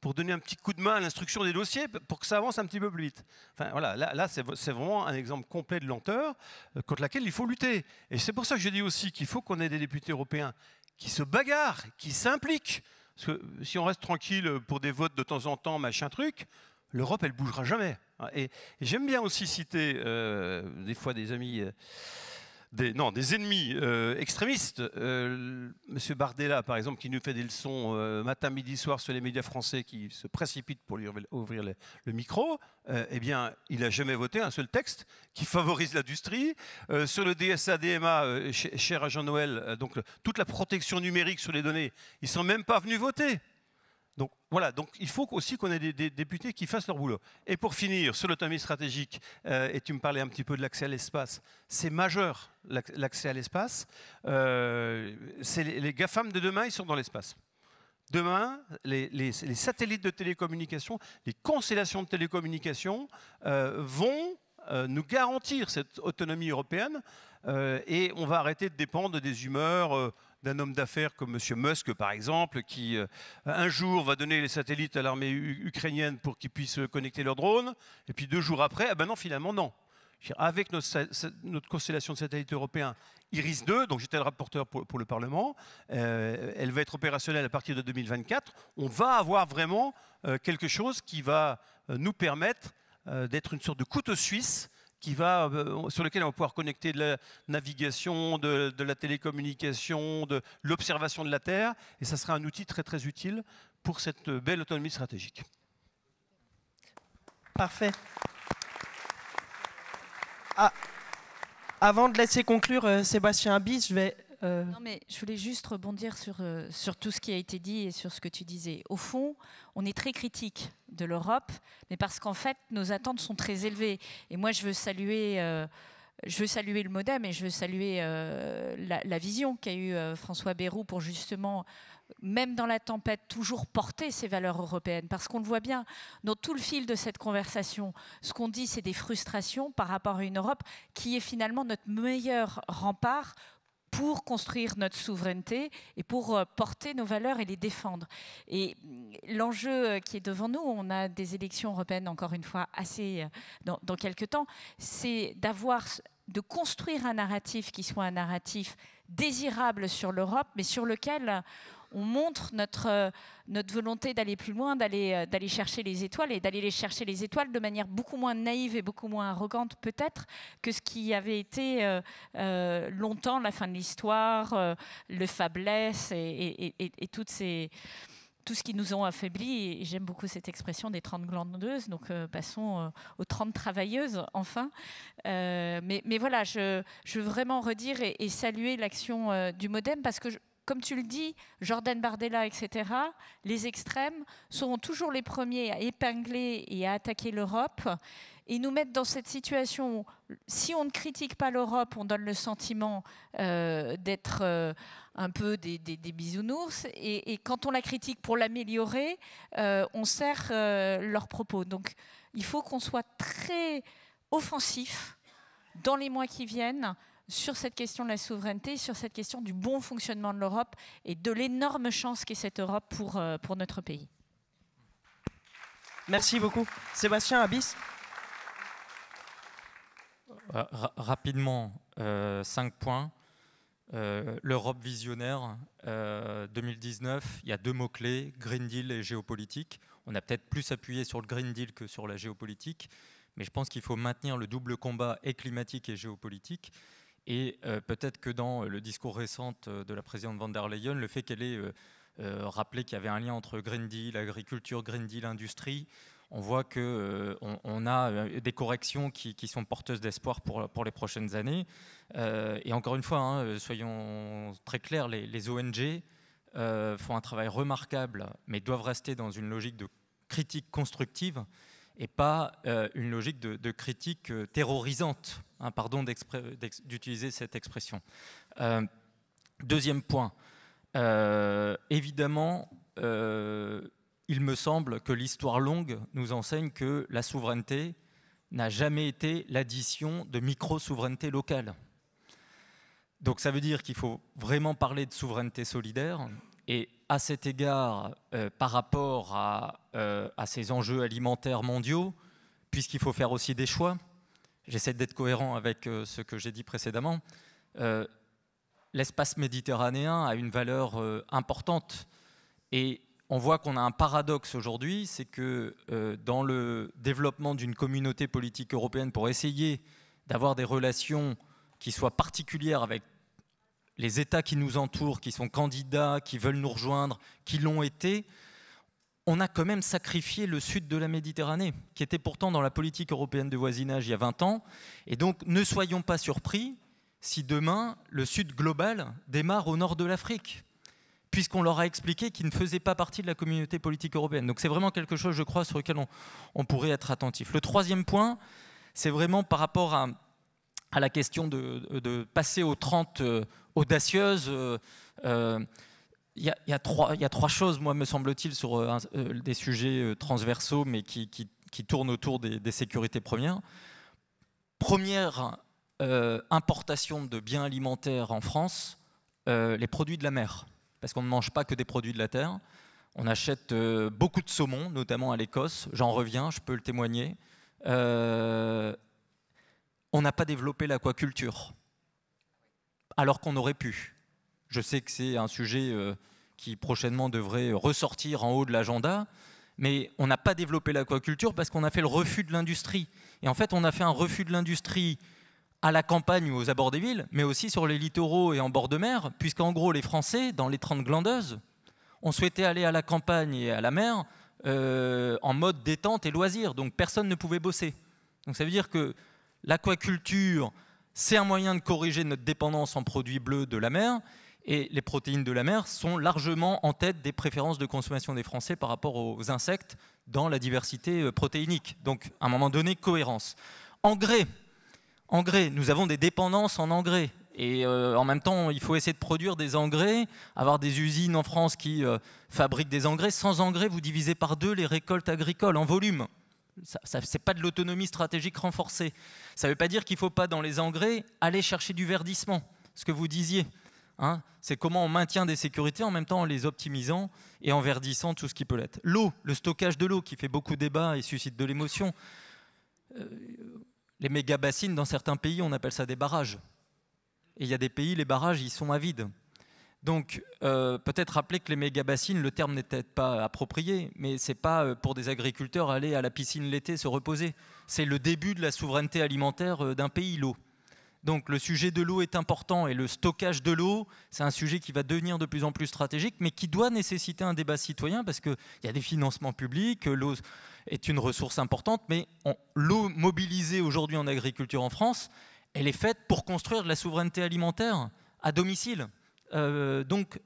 pour donner un petit coup de main à l'instruction des dossiers pour que ça avance un petit peu plus vite. Enfin, voilà, là, c'est vraiment un exemple complet de lenteur euh, contre laquelle il faut lutter. Et c'est pour ça que je dis aussi qu'il faut qu'on ait des députés européens qui se bagarrent, qui s'impliquent. Parce que euh, si on reste tranquille euh, pour des votes de temps en temps, machin truc, l'Europe, elle ne bougera jamais. Et, j'aime bien aussi citer des fois des amis non, des ennemis euh, extrémistes. Euh, Monsieur Bardella, par exemple, qui nous fait des leçons euh, matin, midi, soir sur les médias français, qui se précipitent pour lui ouvrir le, micro, eh bien, il n'a jamais voté un seul texte qui favorise l'industrie. sur le DSA, DMA, cher agent Jean-Noël, donc toute la protection numérique sur les données, ils ne sont même pas venus voter. Donc voilà, donc il faut aussi qu'on ait des, députés qui fassent leur boulot. Et pour finir, sur l'autonomie stratégique, euh, et tu me parlais un petit peu de l'accès à l'espace, c'est majeur l'accès à l'espace. Euh, les, les GAFAM de demain, ils sont dans l'espace. Demain, les, satellites de télécommunication, les constellations de télécommunication euh, vont nous garantir cette autonomie européenne et on va arrêter de dépendre des humeurs d'un homme d'affaires comme M. Musk, par exemple, qui euh, un jour va donner les satellites à l'armée ukrainienne pour qu'ils puissent connecter leurs drones, et puis deux jours après, ah ben non, finalement, non. Avec notre, constellation de satellites européens Iris 2, donc j'étais le rapporteur pour, le Parlement, euh, elle va être opérationnelle à partir de 2024. On va avoir vraiment euh, quelque chose qui va nous permettre d'être une sorte de couteau suisse qui va, euh, sur lequel on va pouvoir connecter de la navigation, de, la télécommunication, de l'observation de la Terre. Et ça sera un outil très très utile pour cette belle autonomie stratégique. Parfait.
Ah, avant de laisser conclure euh, Sébastien Abyss, je vais euh, non, mais je voulais juste rebondir sur, euh, sur tout ce qui a été dit
et sur ce que tu disais. Au fond, on est très critique de l'Europe, mais parce qu'en fait, nos attentes sont très élevées. Et moi, je veux saluer. Euh, je veux saluer le modem et je veux saluer la, la, vision qu'a eu François Bayrou pour justement même dans la tempête, toujours porter ces valeurs européennes, parce qu'on le voit bien dans tout le fil de cette conversation. Ce qu'on dit, c'est des frustrations par rapport à une Europe qui est finalement notre meilleur rempart pour construire notre souveraineté et pour euh, porter nos valeurs et les défendre. Et mm, l'enjeu euh, qui est devant nous, on a des élections européennes encore une fois assez euh, dans, quelques temps, c'est d'avoir de construire un narratif qui soit un narratif désirable sur l'Europe, mais sur lequel on montre notre, euh, notre volonté d'aller plus loin, euh, d'aller chercher les étoiles et d'aller les chercher les étoiles de manière beaucoup moins naïve et beaucoup moins arrogante peut-être que ce qui avait été euh, longtemps la fin de l'histoire, le faiblesse et, toutes tout ce qui nous ont affaiblis, et j'aime beaucoup cette expression des 30 glandeuses, donc passons aux 30 travailleuses, enfin. mais, voilà, je, veux vraiment redire et, saluer l'action du modem, parce que comme tu le dis, Jordan Bardella, etc., les extrêmes seront toujours les premiers à épingler et à attaquer l'Europe et nous mettre dans cette situation où, si on ne critique pas l'Europe, on donne le sentiment euh, d'être euh, un peu des, bisounours, et, quand on la critique pour l'améliorer, euh, on sert leurs propos. Donc il faut qu'on soit très offensif dans les mois qui viennent sur cette question de la souveraineté, sur cette question du bon fonctionnement de l'Europe et de l'énorme chance qu'est cette Europe pour, euh, pour notre pays.
Merci beaucoup. Sébastien Abyss
euh, Rapidement, euh, cinq points. Euh, L'Europe visionnaire, 2019, il y a deux mots-clés, Green Deal et géopolitique. On a peut-être plus appuyé sur le Green Deal que sur la géopolitique, mais je pense qu'il faut maintenir le double combat et climatique et géopolitique. Et euh, peut-être que dans euh, le discours récent euh, de la présidente von der Leyen, le fait qu'elle ait rappelé qu'il y avait un lien entre Green Deal, agriculture, Green Deal, industrie, on voit qu'on on a des corrections qui, sont porteuses d'espoir pour, les prochaines années. et encore une fois, hein, soyons très clairs, les ONG font un travail remarquable, mais doivent rester dans une logique de critique constructive et pas euh, une logique de, critique euh, terrorisante. Un hein, pardon d'utiliser cette expression. Euh, deuxième point, évidemment, il me semble que l'histoire longue nous enseigne que la souveraineté n'a jamais été l'addition de micro-souveraineté locale. Donc ça veut dire qu'il faut vraiment parler de souveraineté solidaire et à cet égard euh, par rapport euh, à, ces enjeux alimentaires mondiaux, puisqu'il faut faire aussi des choix, j'essaie d'être cohérent avec euh, ce que j'ai dit précédemment, l'espace méditerranéen a une valeur importante. Et on voit qu'on a un paradoxe aujourd'hui, c'est que dans le développement d'une communauté politique européenne pour essayer d'avoir des relations qui soient particulières avec les États qui nous entourent, qui sont candidats, qui veulent nous rejoindre, qui l'ont été, on a quand même sacrifié le sud de la Méditerranée, qui était pourtant dans la politique européenne de voisinage il y a 20 ans. Et donc ne soyons pas surpris si demain le sud global démarre au nord de l'Afrique, puisqu'on leur a expliqué qu'il ne faisait pas partie de la communauté politique européenne. Donc c'est vraiment quelque chose, je crois, sur lequel on pourrait être attentif. Le troisième point, c'est vraiment par rapport à à la question de, passer aux 30 euh, audacieuses, il euh, euh, y, a, trois, il choses, moi, me semble-t-il, sur des sujets transversaux, mais qui, tournent autour des, sécurités premières. Première importation de biens alimentaires en France, les produits de la mer, parce qu'on ne mange pas que des produits de la terre. On achète beaucoup de saumon, notamment à l'Écosse, j'en reviens, je peux le témoigner on n'a pas développé l'aquaculture, alors qu'on aurait pu. Je sais que c'est un sujet euh, qui prochainement devrait ressortir en haut de l'agenda, mais on n'a pas développé l'aquaculture parce qu'on a fait le refus de l'industrie. Et en fait, on a fait un refus de l'industrie à la campagne ou aux abords des villes, mais aussi sur les littoraux et en bord de mer, puisqu'en gros, les Français, dans les 30 glandeuses, ont souhaité aller à la campagne et à la mer euh, en mode détente et loisir. donc personne ne pouvait bosser. Donc ça veut dire que L'aquaculture, c'est un moyen de corriger notre dépendance en produits bleus de la mer, et les protéines de la mer sont largement en tête des préférences de consommation des Français par rapport aux insectes dans la diversité euh, protéinique. Donc, à un moment donné, cohérence. Engrais. Engrais. Nous avons des dépendances en engrais. Et euh, en même temps, il faut essayer de produire des engrais, avoir des usines en France qui euh, fabriquent des engrais. Sans engrais, vous divisez par deux les récoltes agricoles en volume. Ce n'est pas de l'autonomie stratégique renforcée. Ça ne veut pas dire qu'il ne faut pas, dans les engrais, aller chercher du verdissement, ce que vous disiez. Hein, c'est comment on maintient des sécurités en même temps en les optimisant et en verdissant tout ce qui peut l'être. L'eau, le stockage de l'eau qui fait beaucoup débat et suscite de l'émotion. Euh, les méga-bassines, dans certains pays, on appelle ça des barrages. Et il y a des pays, les barrages, ils sont à vide. Donc, euh, peut-être rappeler que les méga-bassines, le terme n'est peut-être pas approprié, mais ce n'est pas euh, pour des agriculteurs aller à la piscine l'été se reposer. C'est le début de la souveraineté alimentaire euh, d'un pays, l'eau. Donc, le sujet de l'eau est important et le stockage de l'eau, c'est un sujet qui va devenir de plus en plus stratégique, mais qui doit nécessiter un débat citoyen parce qu'il y a des financements publics, l'eau est une ressource importante, mais l'eau mobilisée aujourd'hui en agriculture en France, elle est faite pour construire de la souveraineté alimentaire à domicile euh, donc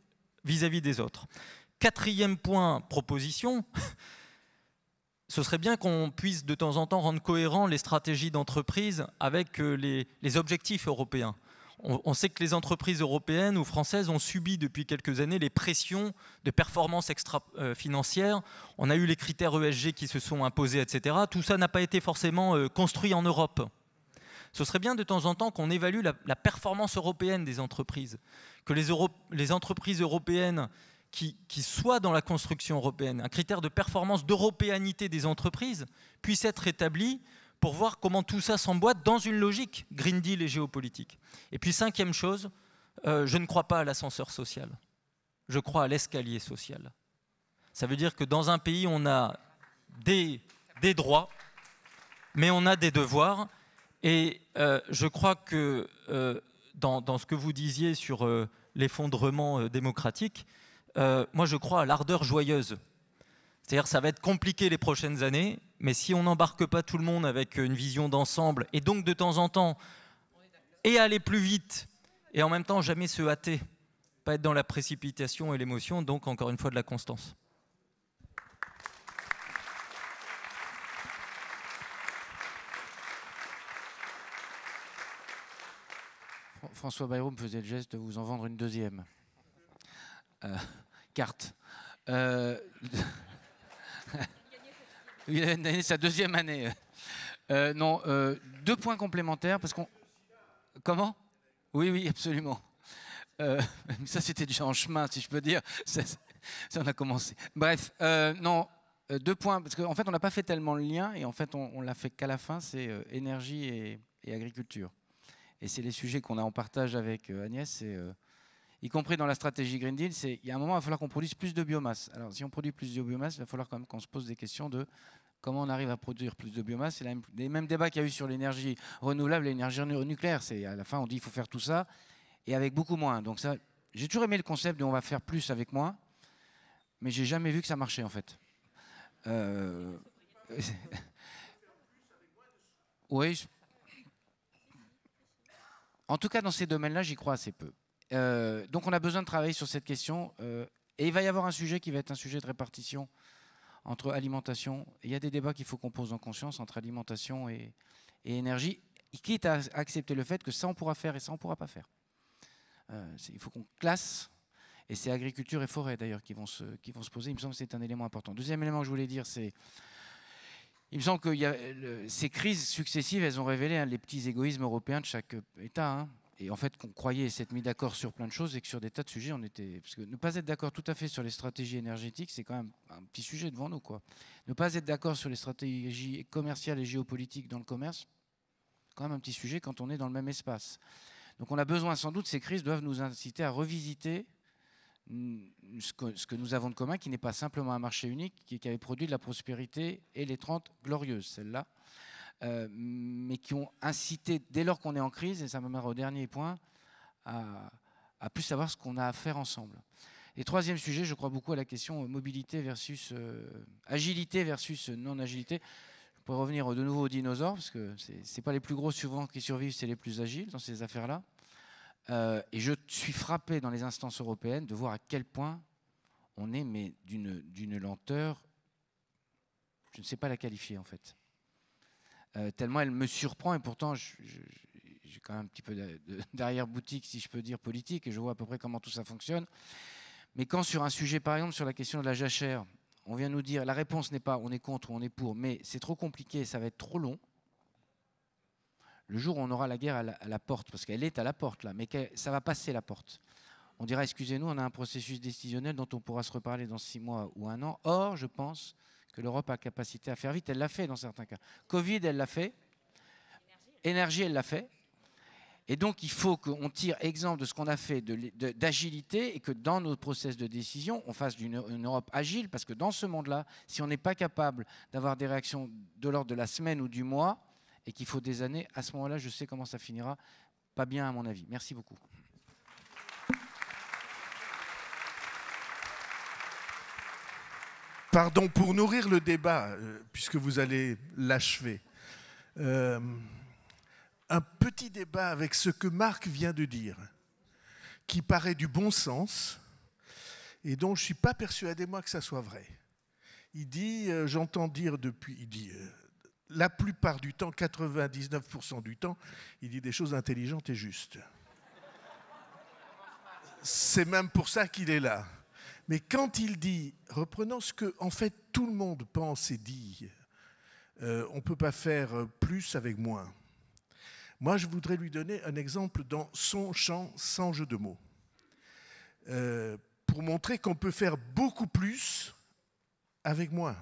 vis-à-vis des autres. Quatrième point, proposition, [LAUGHS] ce serait bien qu'on puisse de temps en temps rendre cohérent les stratégies d'entreprise avec euh, les, objectifs européens. On, sait que les entreprises européennes ou françaises ont subi depuis quelques années les pressions de performance extra euh, financières. on a eu les critères ESG qui se sont imposés, etc. Tout ça n'a pas été forcément construit en Europe ce serait bien de temps en temps qu'on évalue la, performance européenne des entreprises, que les, entreprises européennes qui, soient dans la construction européenne, un critère de performance d'européanité des entreprises, puisse être établi pour voir comment tout ça s'emboîte dans une logique Green Deal et géopolitique. Et puis cinquième chose, euh, je ne crois pas à l'ascenseur social, je crois à l'escalier social. Ça veut dire que dans un pays, on a des droits, mais on a des devoirs. Et euh, je crois que euh, dans, ce que vous disiez sur euh, l'effondrement démocratique, moi je crois à l'ardeur joyeuse. C'est-à-dire ça va être compliqué les prochaines années, mais si on n'embarque pas tout le monde avec une vision d'ensemble, et donc de temps en temps, et aller plus vite, et en même temps jamais se hâter, pas être dans la précipitation et l'émotion, donc encore une fois de la constance.
François Bayrou me faisait le geste de vous en vendre une deuxième. Euh, carte. Euh, [LAUGHS] il a gagné sa deuxième année. Euh, non, deux points complémentaires parce qu'on. Comment Oui, oui, absolument. [LAUGHS] ça, c'était déjà en chemin, si je peux dire. Ça, on a commencé. Bref, non, deux points parce qu'en fait, on n'a pas fait tellement le lien et en fait, on, l'a fait qu'à la fin. C'est énergie et, et agriculture et c'est les sujets qu'on a en partage avec euh, Agnès, euh, y compris dans la stratégie Green Deal, c'est il y a un moment, il va falloir qu'on produise plus de biomasse. Alors si on produit plus de biomasse, il va falloir quand même qu'on se pose des questions de comment on arrive à produire plus de biomasse. C'est les mêmes débats qu'il y a eu sur l'énergie renouvelable l'énergie nucléaire. C'est à la fin, on dit il faut faire tout ça et avec beaucoup moins. Donc ça, j'ai toujours aimé le concept de on va faire plus avec moins, mais j'ai jamais vu que ça marchait en fait. Euh... [LAUGHS] oui. En tout cas, dans ces domaines-là, j'y crois assez peu. Euh, donc on a besoin de travailler sur cette question. Euh, et il va y avoir un sujet qui va être un sujet de répartition entre alimentation. Il y a des débats qu'il faut qu'on pose en conscience entre alimentation et, énergie. énergie, quitte à accepter le fait que ça on pourra faire et ça on ne pourra pas faire. Euh, il faut qu'on classe. Et c'est agriculture et forêt d'ailleurs qui, qui vont se poser. Il me semble que c'est un élément important. Deuxième élément que je voulais dire, c'est il me semble que ces crises successives, elles ont révélé hein, les petits égoïsmes européens de chaque État. Hein. Et en fait, qu'on croyait s'être mis d'accord sur plein de choses et que sur des tas de sujets, on était. Parce que ne pas être d'accord tout à fait sur les stratégies énergétiques, c'est quand même un petit sujet devant nous. Quoi. Ne pas être d'accord sur les stratégies commerciales et géopolitiques dans le commerce, quand même un petit sujet quand on est dans le même espace. Donc on a besoin sans doute, ces crises doivent nous inciter à revisiter Mm, ce que, nous avons de commun, qui n'est pas simplement un marché unique, qui, avait produit de la prospérité et les 30 glorieuses, celles-là, euh, mais qui ont incité, dès lors qu'on est en crise, et ça me m'amène au dernier point, à, plus savoir ce qu'on a à faire ensemble. Et troisième sujet, je crois beaucoup à la question euh, mobilité versus euh, agilité versus non-agilité. Je pourrais revenir de nouveau aux dinosaures, parce que ce pas les plus gros souvent qui survivent, c'est les plus agiles dans ces affaires-là. Euh, et je suis frappé dans les instances européennes de voir à quel point on est mais d'une lenteur, je ne sais pas la qualifier en fait. Euh, tellement elle me surprend et pourtant j'ai quand même un petit peu [LAUGHS] d'arrière-boutique, si je peux dire, politique et je vois à peu près comment tout ça fonctionne. Mais quand sur un sujet, par exemple, sur la question de la jachère, on vient nous dire la réponse n'est pas on est contre ou on est pour, mais c'est trop compliqué, ça va être trop long, le jour où on aura la guerre à la, porte, parce qu'elle est à la porte là, mais ça va passer la porte. On dira, excusez-nous, on a un processus décisionnel dont on pourra se reparler dans six mois ou un an. Or, je pense que l'Europe a capacité à faire vite. Elle l'a fait dans certains cas. Covid, elle l'a fait. Énergie, elle l'a fait. Et donc, il faut qu'on tire exemple de ce qu'on a fait d'agilité et que dans nos process de décision, on fasse une Europe agile, parce que dans ce monde-là, si on n'est pas capable d'avoir des réactions de l'ordre de la semaine ou du mois, et qu'il faut des années, à ce moment-là, je sais comment ça finira. Pas bien, à mon avis. Merci beaucoup.
Pardon, pour nourrir le débat, euh, puisque vous allez l'achever, euh, un petit débat avec ce que Marc vient de dire, qui paraît du bon sens, et dont je ne suis pas persuadé, moi, que ça soit vrai. Il dit, euh, j'entends dire depuis, il dit, la plupart du temps, 99% du temps, il dit des choses intelligentes et justes. C'est même pour ça qu'il est là. Mais quand il dit, reprenons ce que en fait tout le monde pense et dit, euh, on ne peut pas faire plus avec moins. Moi, je voudrais lui donner un exemple dans son champ sans jeu de mots, euh, pour montrer qu'on peut faire beaucoup plus avec moins.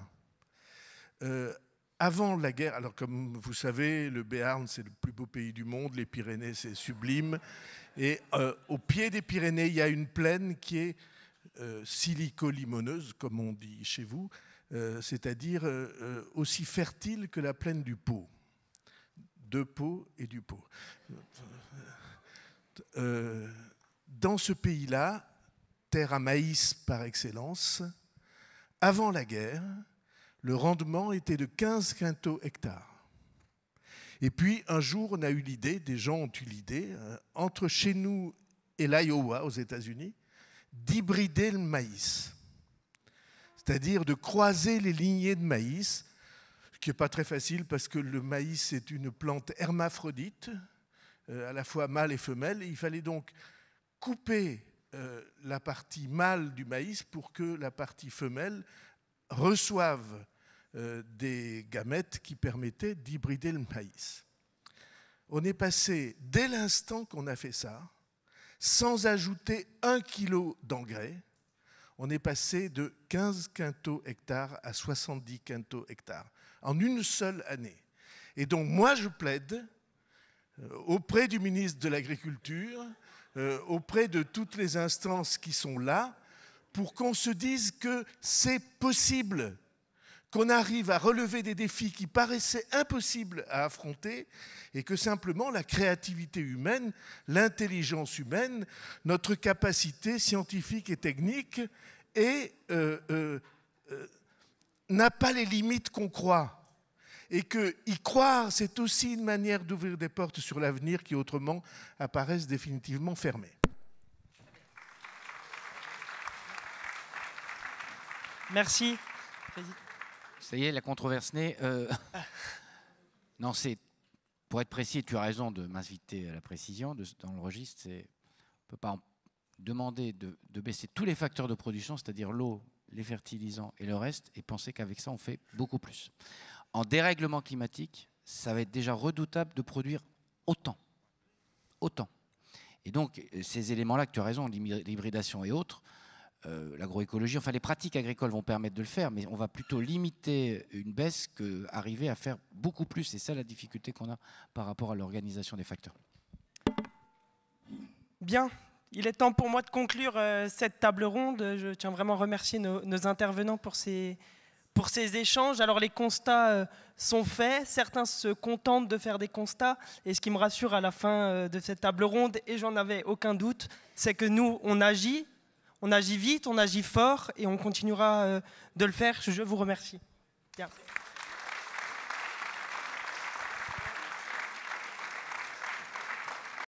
Euh, avant la guerre, alors comme vous savez, le Béarn, c'est le plus beau pays du monde, les Pyrénées, c'est sublime. Et euh, au pied des Pyrénées, il y a une plaine qui est euh, silico-limoneuse, comme on dit chez vous, euh, c'est-à-dire aussi fertile que la plaine du Pau. De Pau et du Pau. dans ce pays-là, terre à maïs par excellence, avant la guerre, le rendement était de 15 quintaux hectares. Et puis un jour, on a eu l'idée, des gens ont eu l'idée, euh, entre chez nous et l'Iowa aux États-Unis, d'hybrider le maïs. C'est-à-dire de croiser les lignées de maïs, ce qui n'est pas très facile parce que le maïs est une plante hermaphrodite, euh, à la fois mâle et femelle. il fallait donc couper euh, la partie mâle du maïs pour que la partie femelle reçoive euh, des gamètes qui permettaient d'hybrider le maïs. On est passé, dès l'instant qu'on a fait ça, sans ajouter un kilo d'engrais, on est passé de 15 quintaux hectares à 70 quintaux hectares en une seule année. Et donc moi, je plaide euh, auprès du ministre de l'Agriculture, euh, auprès de toutes les instances qui sont là, pour qu'on se dise que c'est possible qu'on arrive à relever des défis qui paraissaient impossibles à affronter et que simplement la créativité humaine, l'intelligence humaine, notre capacité scientifique et technique euh, euh, euh, n'a pas les limites qu'on croit. Et que y croire, c'est aussi une manière d'ouvrir des portes sur l'avenir qui autrement apparaissent définitivement fermées.
Merci.
Ça y est, la controverse née. Euh. [LAUGHS] non, c'est. Pour être précis, tu as raison de m'inviter à la précision dans le registre. On ne peut pas demander de, de baisser tous les facteurs de production, c'est-à-dire l'eau, les fertilisants et le reste, et penser qu'avec ça, on fait beaucoup plus. En dérèglement climatique, ça va être déjà redoutable de produire autant. Autant. Et donc, euh, ces éléments-là, que tu as raison, l'hybridation et autres, euh, l'agroécologie, enfin les pratiques agricoles vont permettre de le faire, mais on va plutôt limiter une baisse qu'arriver à faire beaucoup plus. C'est ça la
difficulté qu'on a
par rapport à l'organisation des facteurs.
Bien, il est temps pour moi de conclure euh, cette table ronde. Je tiens vraiment à remercier nos, nos intervenants pour ces, pour ces échanges. Alors les constats euh, sont faits, certains se contentent de faire des constats, et ce qui me rassure à la fin de cette table ronde, et j'en avais aucun doute, c'est que nous, on agit, on agit vite, on agit fort et on continuera euh, de le faire. Je vous remercie.